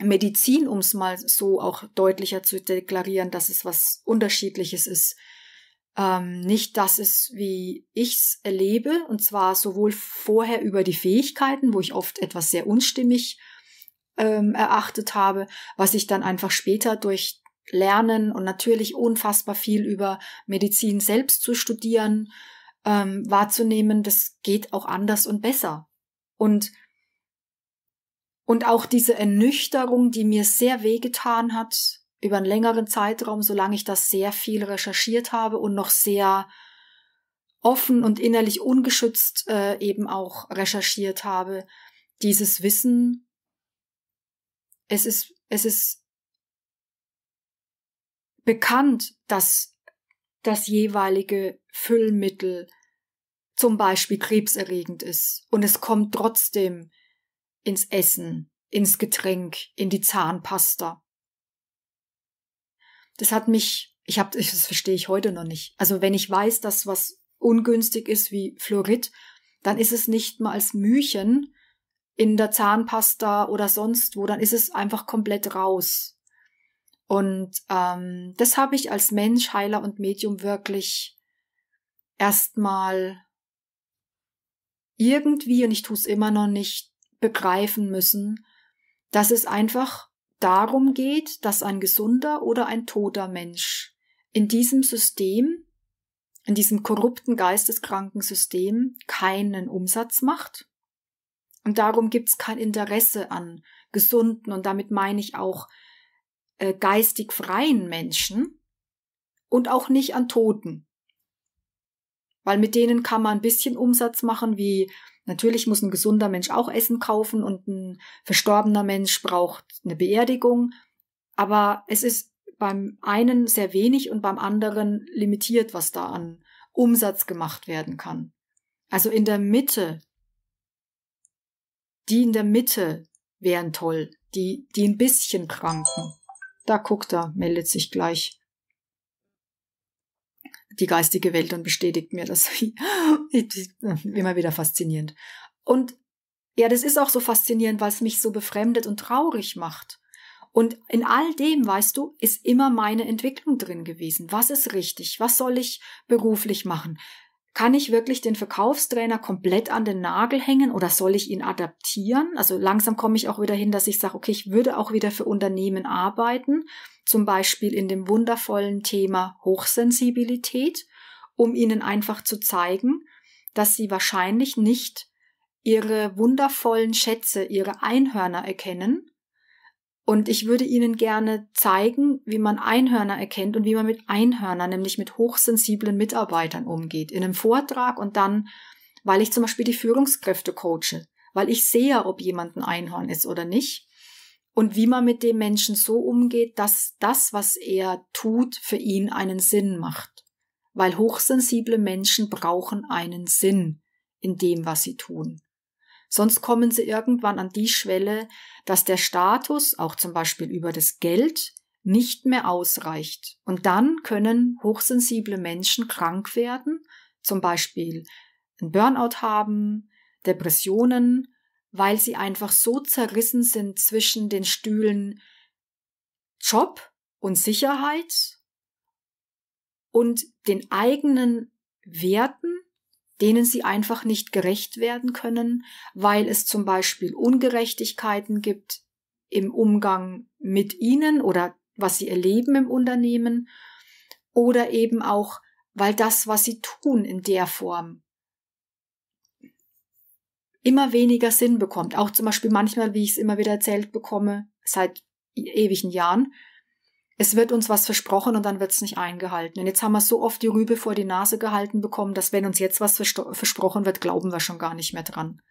Medizin, um es mal so auch deutlicher zu deklarieren, dass es was Unterschiedliches ist, ähm, nicht das ist, wie ich's erlebe. Und zwar sowohl vorher über die Fähigkeiten, wo ich oft etwas sehr unstimmig ähm, erachtet habe, was ich dann einfach später durch Lernen und natürlich unfassbar viel über Medizin selbst zu studieren, ähm, wahrzunehmen, das geht auch anders und besser. Und, und auch diese Ernüchterung, die mir sehr wehgetan hat, über einen längeren Zeitraum, solange ich das sehr viel recherchiert habe und noch sehr offen und innerlich ungeschützt äh, eben auch recherchiert habe, dieses Wissen, es ist, es ist bekannt, dass das jeweilige Füllmittel zum Beispiel krebserregend ist und es kommt trotzdem ins Essen, ins Getränk, in die Zahnpasta das hat mich, ich habe, das verstehe ich heute noch nicht. Also wenn ich weiß, dass was ungünstig ist wie Fluorid, dann ist es nicht mal als Mühchen in der Zahnpasta oder sonst wo, dann ist es einfach komplett raus. Und ähm, das habe ich als Mensch, Heiler und Medium wirklich erstmal irgendwie, und ich tue es immer noch nicht, begreifen müssen, dass es einfach darum geht, dass ein gesunder oder ein toter Mensch in diesem System, in diesem korrupten, geisteskranken System keinen Umsatz macht. Und darum gibt es kein Interesse an gesunden und damit meine ich auch äh, geistig freien Menschen und auch nicht an Toten. Weil mit denen kann man ein bisschen Umsatz machen wie Natürlich muss ein gesunder Mensch auch Essen kaufen und ein verstorbener Mensch braucht eine Beerdigung. Aber es ist beim einen sehr wenig und beim anderen limitiert, was da an Umsatz gemacht werden kann. Also in der Mitte, die in der Mitte wären toll, die, die ein bisschen kranken. Da guckt er, meldet sich gleich die geistige Welt und bestätigt mir das. [LAUGHS] Äh, immer wieder faszinierend. Und ja, das ist auch so faszinierend, weil es mich so befremdet und traurig macht. Und in all dem, weißt du, ist immer meine Entwicklung drin gewesen. Was ist richtig? Was soll ich beruflich machen? kann ich wirklich den Verkaufstrainer komplett an den Nagel hängen oder soll ich ihn adaptieren? Also langsam komme ich auch wieder hin, dass ich sage, okay, ich würde auch wieder für Unternehmen arbeiten, zum Beispiel in dem wundervollen Thema Hochsensibilität, um ihnen einfach zu zeigen, dass sie wahrscheinlich nicht ihre wundervollen Schätze, ihre Einhörner erkennen, und ich würde Ihnen gerne zeigen, wie man Einhörner erkennt und wie man mit Einhörnern, nämlich mit hochsensiblen Mitarbeitern umgeht. In einem Vortrag und dann, weil ich zum Beispiel die Führungskräfte coache, weil ich sehe, ob jemand ein Einhorn ist oder nicht. Und wie man mit dem Menschen so umgeht, dass das, was er tut, für ihn einen Sinn macht. Weil hochsensible Menschen brauchen einen Sinn in dem, was sie tun. Sonst kommen sie irgendwann an die Schwelle, dass der Status, auch zum Beispiel über das Geld, nicht mehr ausreicht. Und dann können hochsensible Menschen krank werden, zum Beispiel einen Burnout haben, Depressionen, weil sie einfach so zerrissen sind zwischen den Stühlen Job und Sicherheit und den eigenen Werten denen sie einfach nicht gerecht werden können, weil es zum Beispiel Ungerechtigkeiten gibt im Umgang mit ihnen oder was sie erleben im Unternehmen oder eben auch, weil das, was sie tun in der Form immer weniger Sinn bekommt. Auch zum Beispiel manchmal, wie ich es immer wieder erzählt bekomme, seit e-, ewigen Jahren, es wird uns was versprochen und dann wird es nicht eingehalten. Und jetzt haben wir so oft die Rübe vor die Nase gehalten bekommen, dass wenn uns jetzt was versprochen wird, glauben wir schon gar nicht mehr dran.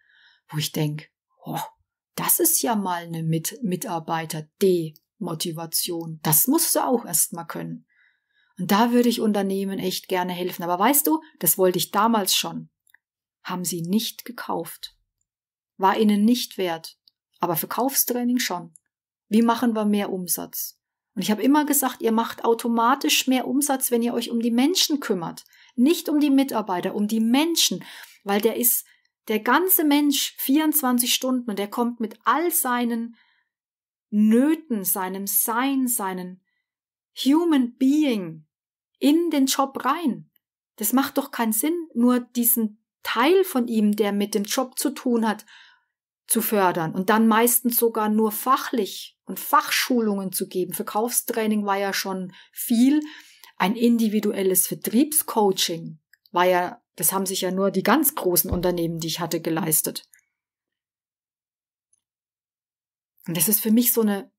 Wo ich denk, oh, das ist ja mal eine Mit Mitarbeiter-Demotivation. Das musst du auch erst mal können. Und da würde ich Unternehmen echt gerne helfen. Aber weißt du, das wollte ich damals schon. Haben sie nicht gekauft. War ihnen nicht wert. Aber Verkaufstraining schon. Wie machen wir mehr Umsatz? Und ich habe immer gesagt, ihr macht automatisch mehr Umsatz, wenn ihr euch um die Menschen kümmert. Nicht um die Mitarbeiter, um die Menschen, weil der ist der ganze Mensch 24 Stunden und der kommt mit all seinen Nöten, seinem Sein, seinen Human Being in den Job rein. Das macht doch keinen Sinn, nur diesen Teil von ihm, der mit dem Job zu tun hat, zu fördern und dann meistens sogar nur fachlich und Fachschulungen zu geben. Verkaufstraining war ja schon viel. Ein individuelles Vertriebscoaching war ja, das haben sich ja nur die ganz großen Unternehmen, die ich hatte, geleistet. Und das ist für mich so eine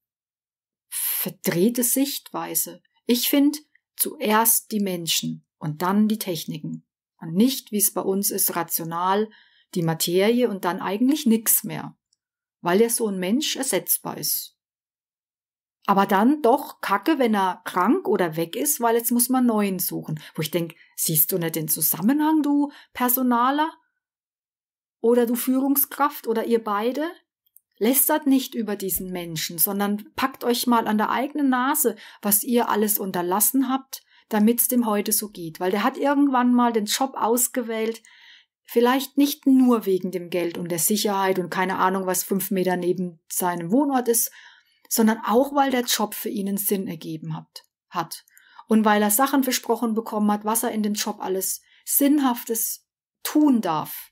verdrehte Sichtweise. Ich finde zuerst die Menschen und dann die Techniken. Und nicht, wie es bei uns ist, rational die Materie und dann eigentlich nichts mehr, weil ja so ein Mensch ersetzbar ist. Aber dann doch kacke, wenn er krank oder weg ist, weil jetzt muss man neuen suchen. Wo ich denke, siehst du nicht den Zusammenhang, du Personaler? Oder du Führungskraft oder ihr beide? Lästert nicht über diesen Menschen, sondern packt euch mal an der eigenen Nase, was ihr alles unterlassen habt, damit es dem heute so geht. Weil der hat irgendwann mal den Job ausgewählt, Vielleicht nicht nur wegen dem Geld und der Sicherheit und keine Ahnung, was fünf Meter neben seinem Wohnort ist, sondern auch, weil der Job für ihn einen Sinn ergeben hat, hat. Und weil er Sachen versprochen bekommen hat, was er in dem Job alles Sinnhaftes tun darf.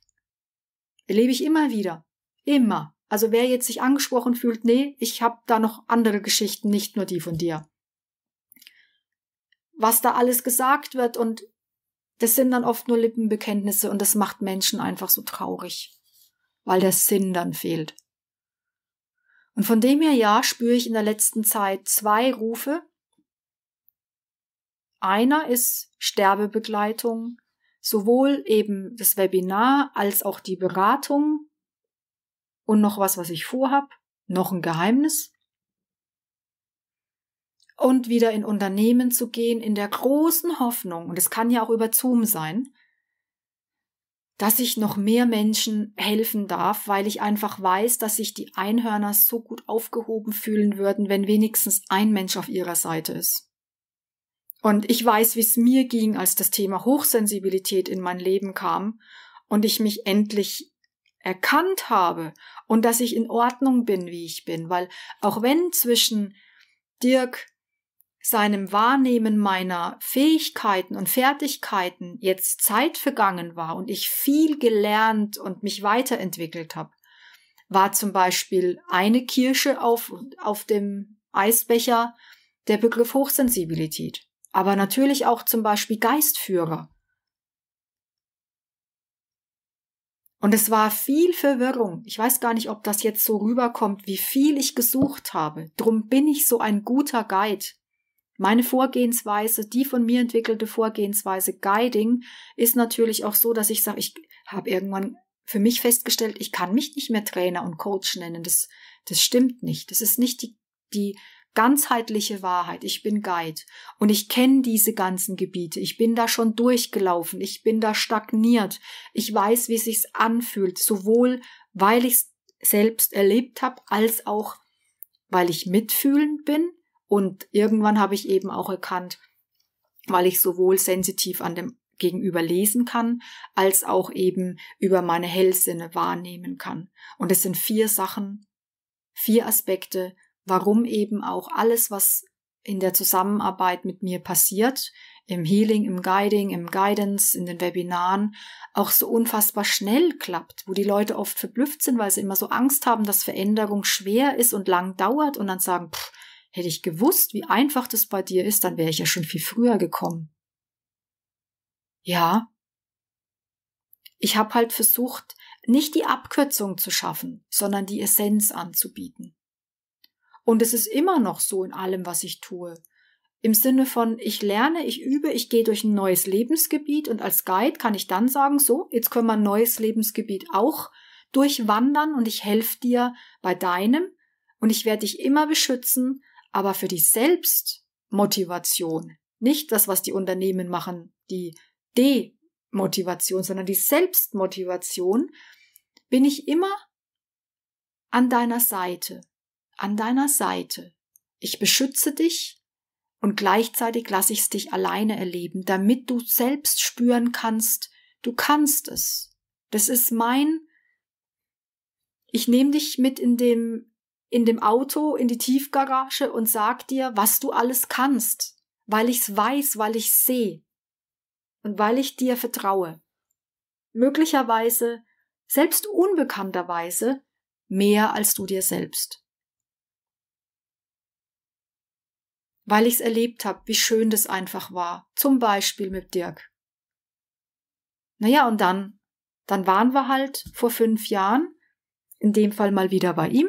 Erlebe ich immer wieder. Immer. Also wer jetzt sich angesprochen fühlt, nee, ich habe da noch andere Geschichten, nicht nur die von dir. Was da alles gesagt wird und das sind dann oft nur Lippenbekenntnisse und das macht Menschen einfach so traurig, weil der Sinn dann fehlt. Und von dem her ja spüre ich in der letzten Zeit zwei Rufe. Einer ist Sterbebegleitung, sowohl eben das Webinar als auch die Beratung und noch was, was ich vorhab, noch ein Geheimnis und wieder in Unternehmen zu gehen, in der großen Hoffnung, und es kann ja auch über Zoom sein, dass ich noch mehr Menschen helfen darf, weil ich einfach weiß, dass sich die Einhörner so gut aufgehoben fühlen würden, wenn wenigstens ein Mensch auf ihrer Seite ist. Und ich weiß, wie es mir ging, als das Thema Hochsensibilität in mein Leben kam und ich mich endlich erkannt habe und dass ich in Ordnung bin, wie ich bin, weil auch wenn zwischen Dirk, seinem Wahrnehmen meiner Fähigkeiten und Fertigkeiten jetzt Zeit vergangen war und ich viel gelernt und mich weiterentwickelt habe, war zum Beispiel eine Kirsche auf, auf dem Eisbecher der Begriff Hochsensibilität, aber natürlich auch zum Beispiel Geistführer. Und es war viel Verwirrung. Ich weiß gar nicht, ob das jetzt so rüberkommt, wie viel ich gesucht habe. Drum bin ich so ein guter Guide. Meine Vorgehensweise, die von mir entwickelte Vorgehensweise Guiding, ist natürlich auch so, dass ich sage, ich habe irgendwann für mich festgestellt, ich kann mich nicht mehr Trainer und Coach nennen. Das, das stimmt nicht. Das ist nicht die, die ganzheitliche Wahrheit. Ich bin Guide und ich kenne diese ganzen Gebiete. Ich bin da schon durchgelaufen. Ich bin da stagniert. Ich weiß, wie sich's anfühlt, sowohl weil ich es selbst erlebt habe, als auch weil ich mitfühlend bin und irgendwann habe ich eben auch erkannt, weil ich sowohl sensitiv an dem Gegenüber lesen kann, als auch eben über meine Hellsinne wahrnehmen kann. Und es sind vier Sachen, vier Aspekte, warum eben auch alles, was in der Zusammenarbeit mit mir passiert, im Healing, im Guiding, im Guidance, in den Webinaren, auch so unfassbar schnell klappt, wo die Leute oft verblüfft sind, weil sie immer so Angst haben, dass Veränderung schwer ist und lang dauert und dann sagen, pff, Hätte ich gewusst, wie einfach das bei dir ist, dann wäre ich ja schon viel früher gekommen. Ja. Ich habe halt versucht, nicht die Abkürzung zu schaffen, sondern die Essenz anzubieten. Und es ist immer noch so in allem, was ich tue. Im Sinne von, ich lerne, ich übe, ich gehe durch ein neues Lebensgebiet und als Guide kann ich dann sagen, so, jetzt können wir ein neues Lebensgebiet auch durchwandern und ich helfe dir bei deinem und ich werde dich immer beschützen aber für die Selbstmotivation, nicht das, was die Unternehmen machen, die Demotivation, sondern die Selbstmotivation, bin ich immer an deiner Seite, an deiner Seite. Ich beschütze dich und gleichzeitig lasse ich es dich alleine erleben, damit du selbst spüren kannst, du kannst es. Das ist mein, ich nehme dich mit in dem in dem Auto in die Tiefgarage und sag dir, was du alles kannst, weil ich's weiß, weil ich's sehe und weil ich dir vertraue. Möglicherweise, selbst unbekannterweise, mehr als du dir selbst. Weil ich's erlebt habe, wie schön das einfach war, zum Beispiel mit Dirk. Naja, und dann, dann waren wir halt vor fünf Jahren, in dem Fall mal wieder bei ihm,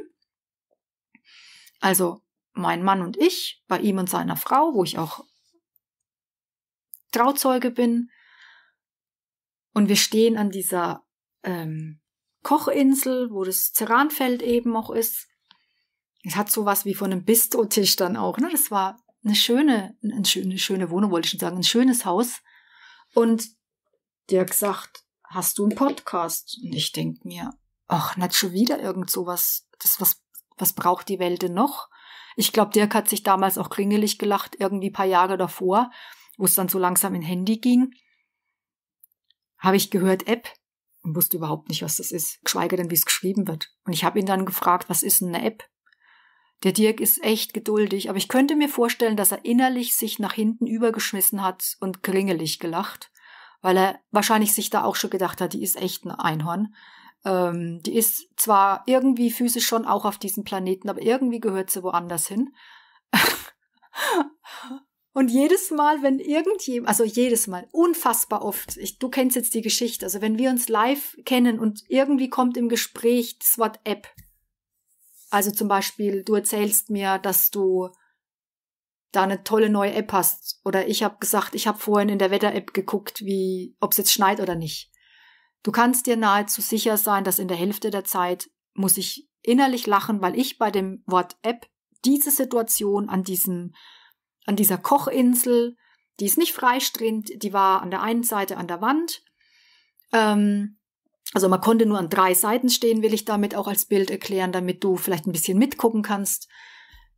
also mein Mann und ich, bei ihm und seiner Frau, wo ich auch Trauzeuge bin. Und wir stehen an dieser ähm, Kochinsel, wo das Ceranfeld eben auch ist. Es hat sowas wie von einem Bistrotisch dann auch. Ne? Das war eine schöne, eine schöne, schöne Wohnung, wollte ich schon sagen, ein schönes Haus. Und der hat gesagt, hast du einen Podcast? Und ich denke mir, ach, nicht schon wieder irgend sowas, das was was braucht die Welt denn noch? Ich glaube, Dirk hat sich damals auch klingelig gelacht, irgendwie paar Jahre davor, wo es dann so langsam in Handy ging. Habe ich gehört, App, und wusste überhaupt nicht, was das ist, geschweige denn, wie es geschrieben wird. Und ich habe ihn dann gefragt, was ist denn eine App? Der Dirk ist echt geduldig, aber ich könnte mir vorstellen, dass er innerlich sich nach hinten übergeschmissen hat und klingelig gelacht, weil er wahrscheinlich sich da auch schon gedacht hat, die ist echt ein Einhorn. Ähm, die ist zwar irgendwie physisch schon auch auf diesem Planeten, aber irgendwie gehört sie woanders hin. [LAUGHS] Und jedes Mal, wenn irgendjemand, also jedes Mal, unfassbar oft, ich, du kennst jetzt die Geschichte, also wenn wir uns live kennen und irgendwie kommt im Gespräch das Wort App. Also zum Beispiel, du erzählst mir, dass du da eine tolle neue App hast. Oder ich habe gesagt, ich habe vorhin in der Wetter-App geguckt, wie ob es jetzt schneit oder nicht. Du kannst dir nahezu sicher sein, dass in der Hälfte der Zeit muss ich innerlich lachen, weil ich bei dem Wort App diese Situation an diesem, an dieser Kochinsel, die ist nicht freistrehend, die war an der einen Seite an der Wand. Ähm, also man konnte nur an drei Seiten stehen, will ich damit auch als Bild erklären, damit du vielleicht ein bisschen mitgucken kannst,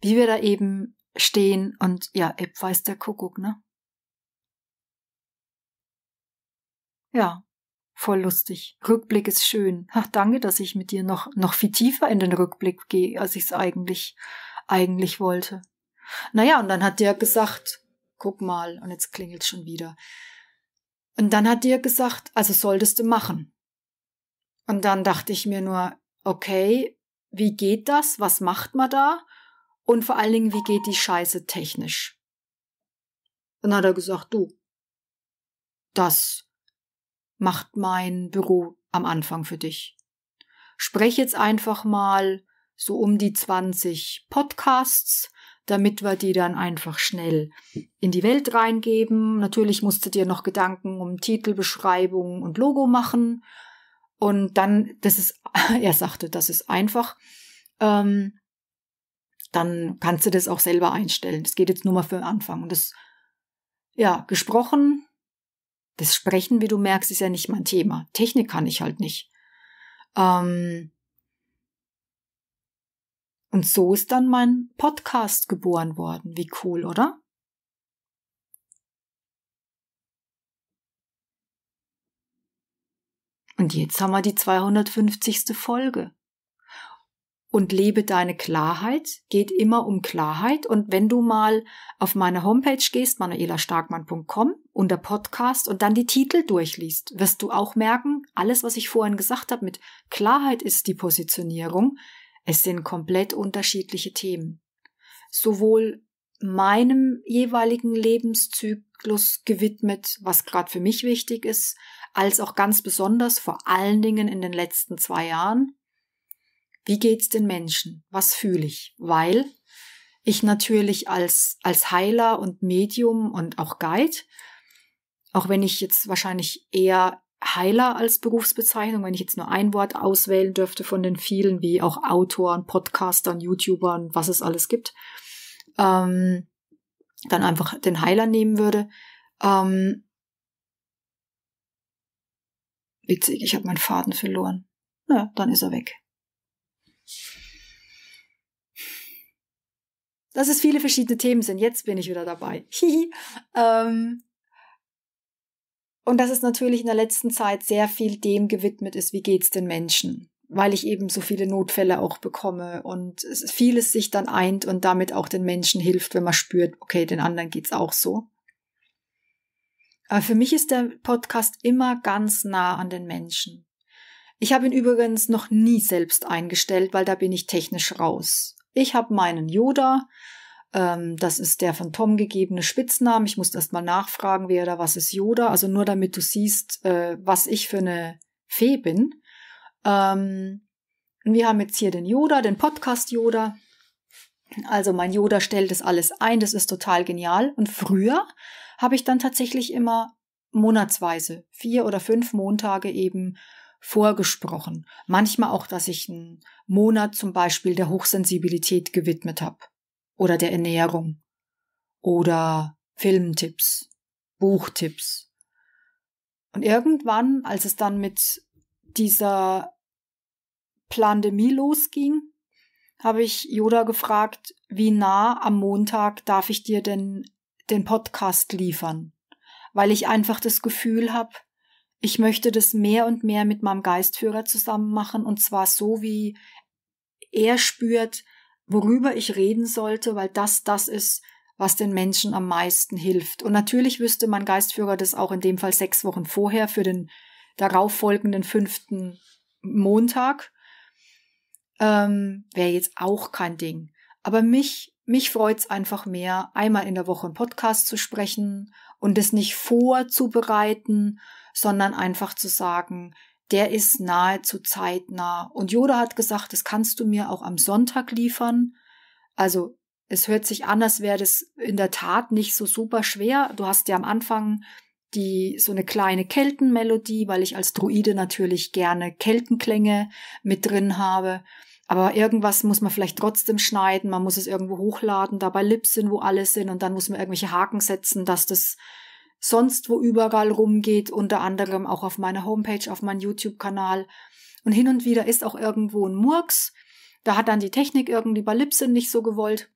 wie wir da eben stehen. Und ja, App weiß der Kuckuck, ne? Ja, voll lustig. Rückblick ist schön. Ach, danke, dass ich mit dir noch, noch viel tiefer in den Rückblick gehe, als ich es eigentlich, eigentlich wollte. Naja, und dann hat der gesagt, guck mal, und jetzt klingelt schon wieder. Und dann hat der gesagt, also solltest du machen. Und dann dachte ich mir nur, okay, wie geht das? Was macht man da? Und vor allen Dingen, wie geht die Scheiße technisch? Dann hat er gesagt, du, das macht mein Büro am Anfang für dich. Sprech jetzt einfach mal so um die 20 Podcasts, damit wir die dann einfach schnell in die Welt reingeben. Natürlich musst du dir noch Gedanken um Titel, Beschreibung und Logo machen. Und dann, das ist, [LAUGHS] er sagte, das ist einfach. Ähm, dann kannst du das auch selber einstellen. Das geht jetzt nur mal für den Anfang. Und das, ja, gesprochen das Sprechen, wie du merkst, ist ja nicht mein Thema. Technik kann ich halt nicht. Ähm und so ist dann mein Podcast geboren worden. Wie cool, oder? Und jetzt haben wir die 250. Folge und lebe deine Klarheit geht immer um Klarheit. Und wenn du mal auf meine Homepage gehst, manuelastarkmann.com, unter Podcast und dann die Titel durchliest, wirst du auch merken, alles, was ich vorhin gesagt habe mit Klarheit ist die Positionierung, es sind komplett unterschiedliche Themen. Sowohl meinem jeweiligen Lebenszyklus gewidmet, was gerade für mich wichtig ist, als auch ganz besonders vor allen Dingen in den letzten zwei Jahren wie geht's den Menschen? Was fühle ich? Weil ich natürlich als, als Heiler und Medium und auch Guide, auch wenn ich jetzt wahrscheinlich eher Heiler als Berufsbezeichnung, wenn ich jetzt nur ein Wort auswählen dürfte von den vielen, wie auch Autoren, Podcastern, YouTubern, was es alles gibt, ähm, dann einfach den Heiler nehmen würde. Ähm, witzig, ich habe meinen Faden verloren. Na, dann ist er weg. dass es viele verschiedene Themen sind. Jetzt bin ich wieder dabei. [LAUGHS] ähm, und dass es natürlich in der letzten Zeit sehr viel dem gewidmet ist, wie geht es den Menschen, weil ich eben so viele Notfälle auch bekomme und vieles sich dann eint und damit auch den Menschen hilft, wenn man spürt, okay, den anderen geht es auch so. Aber für mich ist der Podcast immer ganz nah an den Menschen. Ich habe ihn übrigens noch nie selbst eingestellt, weil da bin ich technisch raus. Ich habe meinen Yoda. Ähm, das ist der von Tom gegebene Spitzname. Ich muss erst mal nachfragen, wer da was ist Yoda. Also nur damit du siehst, äh, was ich für eine Fee bin. Ähm, wir haben jetzt hier den Yoda, den Podcast Yoda. Also mein Yoda stellt das alles ein. Das ist total genial. Und früher habe ich dann tatsächlich immer monatsweise vier oder fünf Montage eben vorgesprochen. Manchmal auch, dass ich einen Monat zum Beispiel der Hochsensibilität gewidmet habe oder der Ernährung oder Filmtipps, Buchtipps. Und irgendwann, als es dann mit dieser Pandemie losging, habe ich Yoda gefragt, wie nah am Montag darf ich dir denn den Podcast liefern? Weil ich einfach das Gefühl habe, ich möchte das mehr und mehr mit meinem Geistführer zusammen machen und zwar so, wie er spürt, worüber ich reden sollte, weil das das ist, was den Menschen am meisten hilft. Und natürlich wüsste mein Geistführer das auch in dem Fall sechs Wochen vorher für den darauffolgenden fünften Montag. Ähm, Wäre jetzt auch kein Ding. Aber mich, mich freut's einfach mehr, einmal in der Woche einen Podcast zu sprechen und das nicht vorzubereiten, sondern einfach zu sagen, der ist nahezu zeitnah. Und Yoda hat gesagt, das kannst du mir auch am Sonntag liefern. Also es hört sich an, als wäre das in der Tat nicht so super schwer. Du hast ja am Anfang die so eine kleine Keltenmelodie, weil ich als Druide natürlich gerne Keltenklänge mit drin habe. Aber irgendwas muss man vielleicht trotzdem schneiden, man muss es irgendwo hochladen, dabei Lips sind, wo alle sind und dann muss man irgendwelche Haken setzen, dass das sonst wo überall rumgeht, unter anderem auch auf meiner Homepage, auf meinem YouTube-Kanal. Und hin und wieder ist auch irgendwo ein Murks. Da hat dann die Technik irgendwie bei Lipsin nicht so gewollt.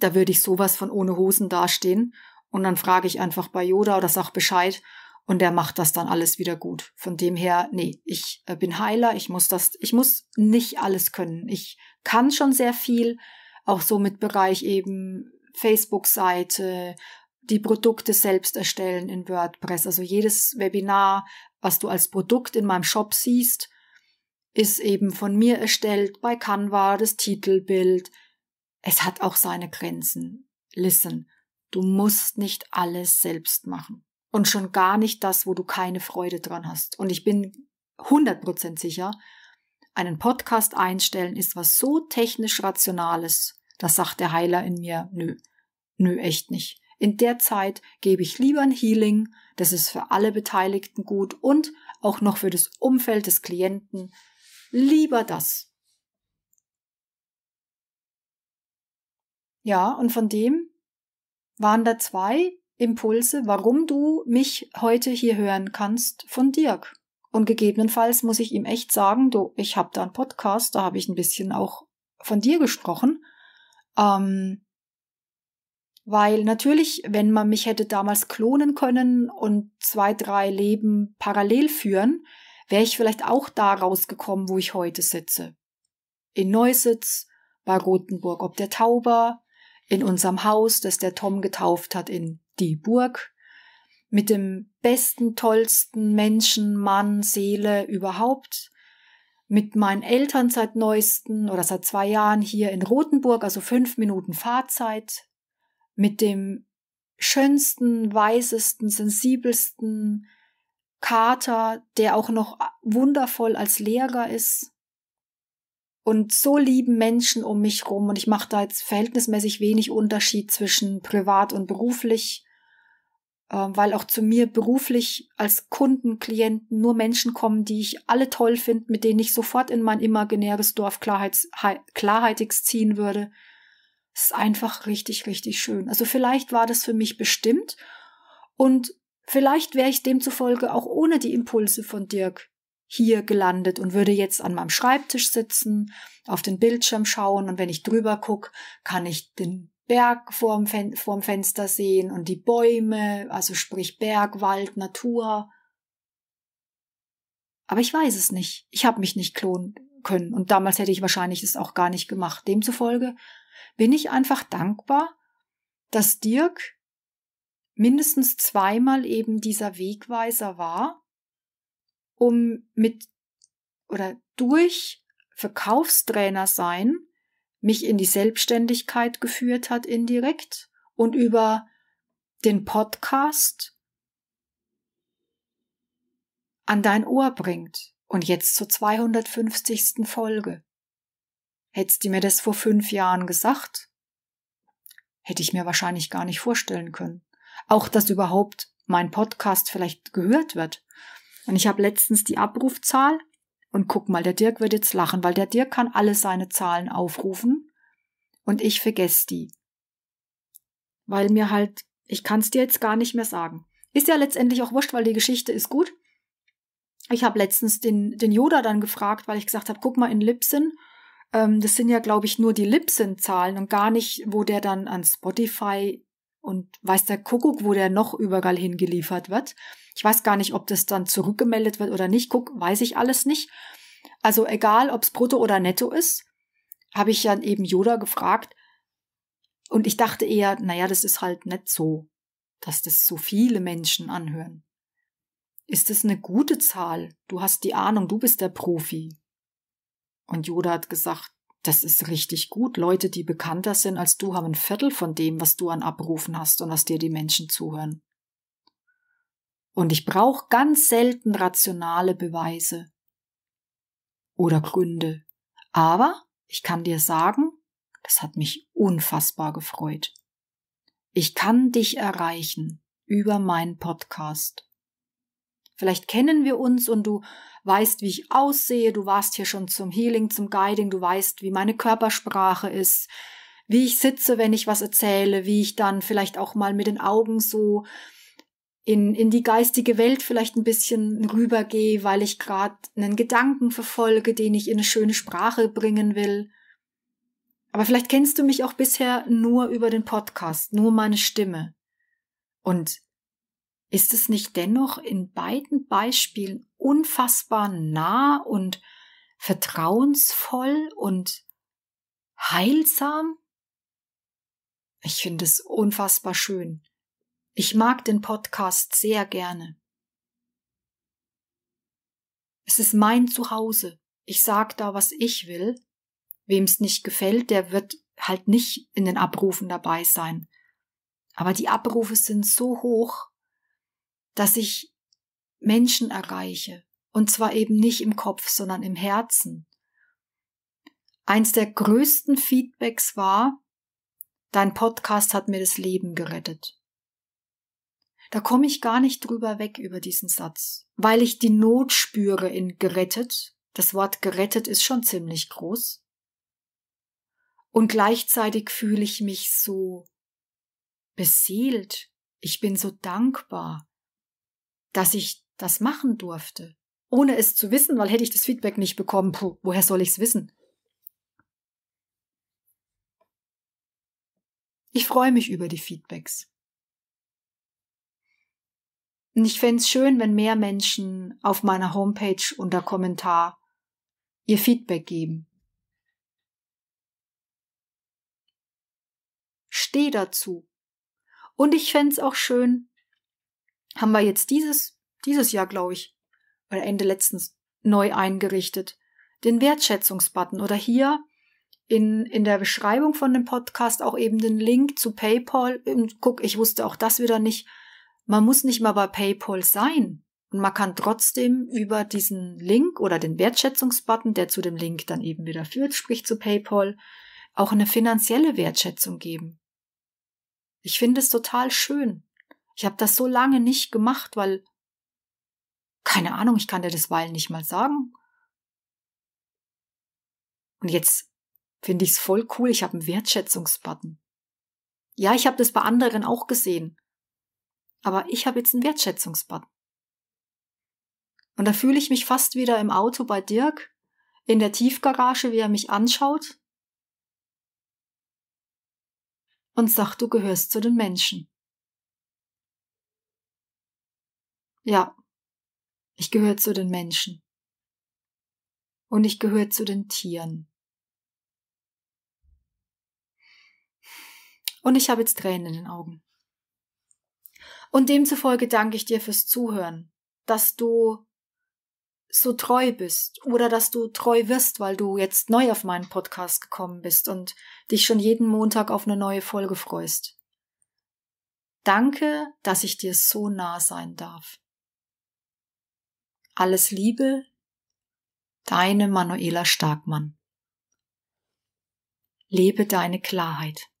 Da würde ich sowas von ohne Hosen dastehen. Und dann frage ich einfach bei Yoda oder sag Bescheid und der macht das dann alles wieder gut. Von dem her, nee, ich äh, bin Heiler, ich muss das, ich muss nicht alles können. Ich kann schon sehr viel, auch so mit Bereich eben Facebook-Seite, die Produkte selbst erstellen in WordPress. Also jedes Webinar, was du als Produkt in meinem Shop siehst, ist eben von mir erstellt bei Canva, das Titelbild. Es hat auch seine Grenzen. Listen, du musst nicht alles selbst machen. Und schon gar nicht das, wo du keine Freude dran hast. Und ich bin 100% sicher, einen Podcast einstellen ist was so technisch Rationales. Das sagt der Heiler in mir, nö, nö, echt nicht. In der Zeit gebe ich lieber ein Healing, das ist für alle Beteiligten gut und auch noch für das Umfeld des Klienten. Lieber das. Ja, und von dem waren da zwei Impulse, warum du mich heute hier hören kannst von Dirk. Und gegebenenfalls muss ich ihm echt sagen, du, ich habe da einen Podcast, da habe ich ein bisschen auch von dir gesprochen. Ähm, weil natürlich, wenn man mich hätte damals klonen können und zwei, drei Leben parallel führen, wäre ich vielleicht auch da rausgekommen, wo ich heute sitze. In Neusitz, bei Rothenburg ob der Tauber, in unserem Haus, das der Tom getauft hat in Die Burg, mit dem besten, tollsten Menschen, Mann, Seele überhaupt, mit meinen Eltern seit neuesten oder seit zwei Jahren hier in Rothenburg, also fünf Minuten Fahrzeit mit dem schönsten, weisesten, sensibelsten Kater, der auch noch wundervoll als Lehrer ist. Und so lieben Menschen um mich rum und ich mache da jetzt verhältnismäßig wenig Unterschied zwischen privat und beruflich, ähm, weil auch zu mir beruflich als Kunden, Klienten nur Menschen kommen, die ich alle toll finde, mit denen ich sofort in mein imaginäres Dorf Klarheits Klarheitig ziehen würde es ist einfach richtig, richtig schön. Also vielleicht war das für mich bestimmt und vielleicht wäre ich demzufolge auch ohne die Impulse von Dirk hier gelandet und würde jetzt an meinem Schreibtisch sitzen, auf den Bildschirm schauen und wenn ich drüber gucke, kann ich den Berg vorm, Fen vorm Fenster sehen und die Bäume, also sprich Berg, Wald, Natur. Aber ich weiß es nicht. Ich habe mich nicht klonen können und damals hätte ich wahrscheinlich es auch gar nicht gemacht. Demzufolge bin ich einfach dankbar, dass Dirk mindestens zweimal eben dieser Wegweiser war, um mit oder durch Verkaufstrainer sein mich in die Selbstständigkeit geführt hat indirekt und über den Podcast an dein Ohr bringt. Und jetzt zur 250. Folge. Hättest du mir das vor fünf Jahren gesagt? Hätte ich mir wahrscheinlich gar nicht vorstellen können. Auch, dass überhaupt mein Podcast vielleicht gehört wird. Und ich habe letztens die Abrufzahl und guck mal, der Dirk wird jetzt lachen, weil der Dirk kann alle seine Zahlen aufrufen und ich vergesse die. Weil mir halt, ich kann es dir jetzt gar nicht mehr sagen. Ist ja letztendlich auch wurscht, weil die Geschichte ist gut. Ich habe letztens den, den Yoda dann gefragt, weil ich gesagt habe, guck mal in Lipsin, ähm, das sind ja, glaube ich, nur die Libsyn-Zahlen und gar nicht, wo der dann an Spotify und weiß der Kuckuck, wo der noch überall hingeliefert wird. Ich weiß gar nicht, ob das dann zurückgemeldet wird oder nicht. Guck, weiß ich alles nicht. Also egal, ob es brutto oder netto ist, habe ich ja eben Yoda gefragt. Und ich dachte eher, naja, das ist halt nicht so, dass das so viele Menschen anhören. Ist das eine gute Zahl? Du hast die Ahnung, du bist der Profi. Und Yoda hat gesagt, das ist richtig gut. Leute, die bekannter sind als du, haben ein Viertel von dem, was du an Abrufen hast und was dir die Menschen zuhören. Und ich brauche ganz selten rationale Beweise oder Gründe. Aber ich kann dir sagen, das hat mich unfassbar gefreut. Ich kann dich erreichen über meinen Podcast. Vielleicht kennen wir uns und du weißt, wie ich aussehe, du warst hier schon zum Healing, zum Guiding, du weißt, wie meine Körpersprache ist, wie ich sitze, wenn ich was erzähle, wie ich dann vielleicht auch mal mit den Augen so in, in die geistige Welt vielleicht ein bisschen rübergehe, weil ich gerade einen Gedanken verfolge, den ich in eine schöne Sprache bringen will. Aber vielleicht kennst du mich auch bisher nur über den Podcast, nur meine Stimme. Und ist es nicht dennoch in beiden Beispielen unfassbar nah und vertrauensvoll und heilsam? Ich finde es unfassbar schön. Ich mag den Podcast sehr gerne. Es ist mein Zuhause. Ich sag da, was ich will. Wem es nicht gefällt, der wird halt nicht in den Abrufen dabei sein. Aber die Abrufe sind so hoch, dass ich Menschen erreiche. Und zwar eben nicht im Kopf, sondern im Herzen. Eins der größten Feedbacks war, dein Podcast hat mir das Leben gerettet. Da komme ich gar nicht drüber weg über diesen Satz, weil ich die Not spüre in gerettet. Das Wort gerettet ist schon ziemlich groß. Und gleichzeitig fühle ich mich so beseelt. Ich bin so dankbar dass ich das machen durfte, ohne es zu wissen, weil hätte ich das Feedback nicht bekommen, puh, woher soll ich es wissen? Ich freue mich über die Feedbacks. Und ich fände es schön, wenn mehr Menschen auf meiner Homepage unter Kommentar ihr Feedback geben. Steh dazu. Und ich fände es auch schön, haben wir jetzt dieses, dieses Jahr, glaube ich, oder Ende letztens neu eingerichtet. Den Wertschätzungsbutton oder hier in, in der Beschreibung von dem Podcast auch eben den Link zu PayPal. Und guck, ich wusste auch das wieder nicht. Man muss nicht mal bei PayPal sein. Und man kann trotzdem über diesen Link oder den Wertschätzungsbutton, der zu dem Link dann eben wieder führt, sprich zu PayPal, auch eine finanzielle Wertschätzung geben. Ich finde es total schön. Ich habe das so lange nicht gemacht, weil, keine Ahnung, ich kann dir das weil nicht mal sagen. Und jetzt finde ich es voll cool, ich habe einen Wertschätzungsbutton. Ja, ich habe das bei anderen auch gesehen. Aber ich habe jetzt einen Wertschätzungsbutton. Und da fühle ich mich fast wieder im Auto bei Dirk, in der Tiefgarage, wie er mich anschaut und sagt, du gehörst zu den Menschen. Ja, ich gehöre zu den Menschen. Und ich gehöre zu den Tieren. Und ich habe jetzt Tränen in den Augen. Und demzufolge danke ich dir fürs Zuhören, dass du so treu bist oder dass du treu wirst, weil du jetzt neu auf meinen Podcast gekommen bist und dich schon jeden Montag auf eine neue Folge freust. Danke, dass ich dir so nah sein darf. Alles Liebe, deine Manuela Starkmann. Lebe deine Klarheit.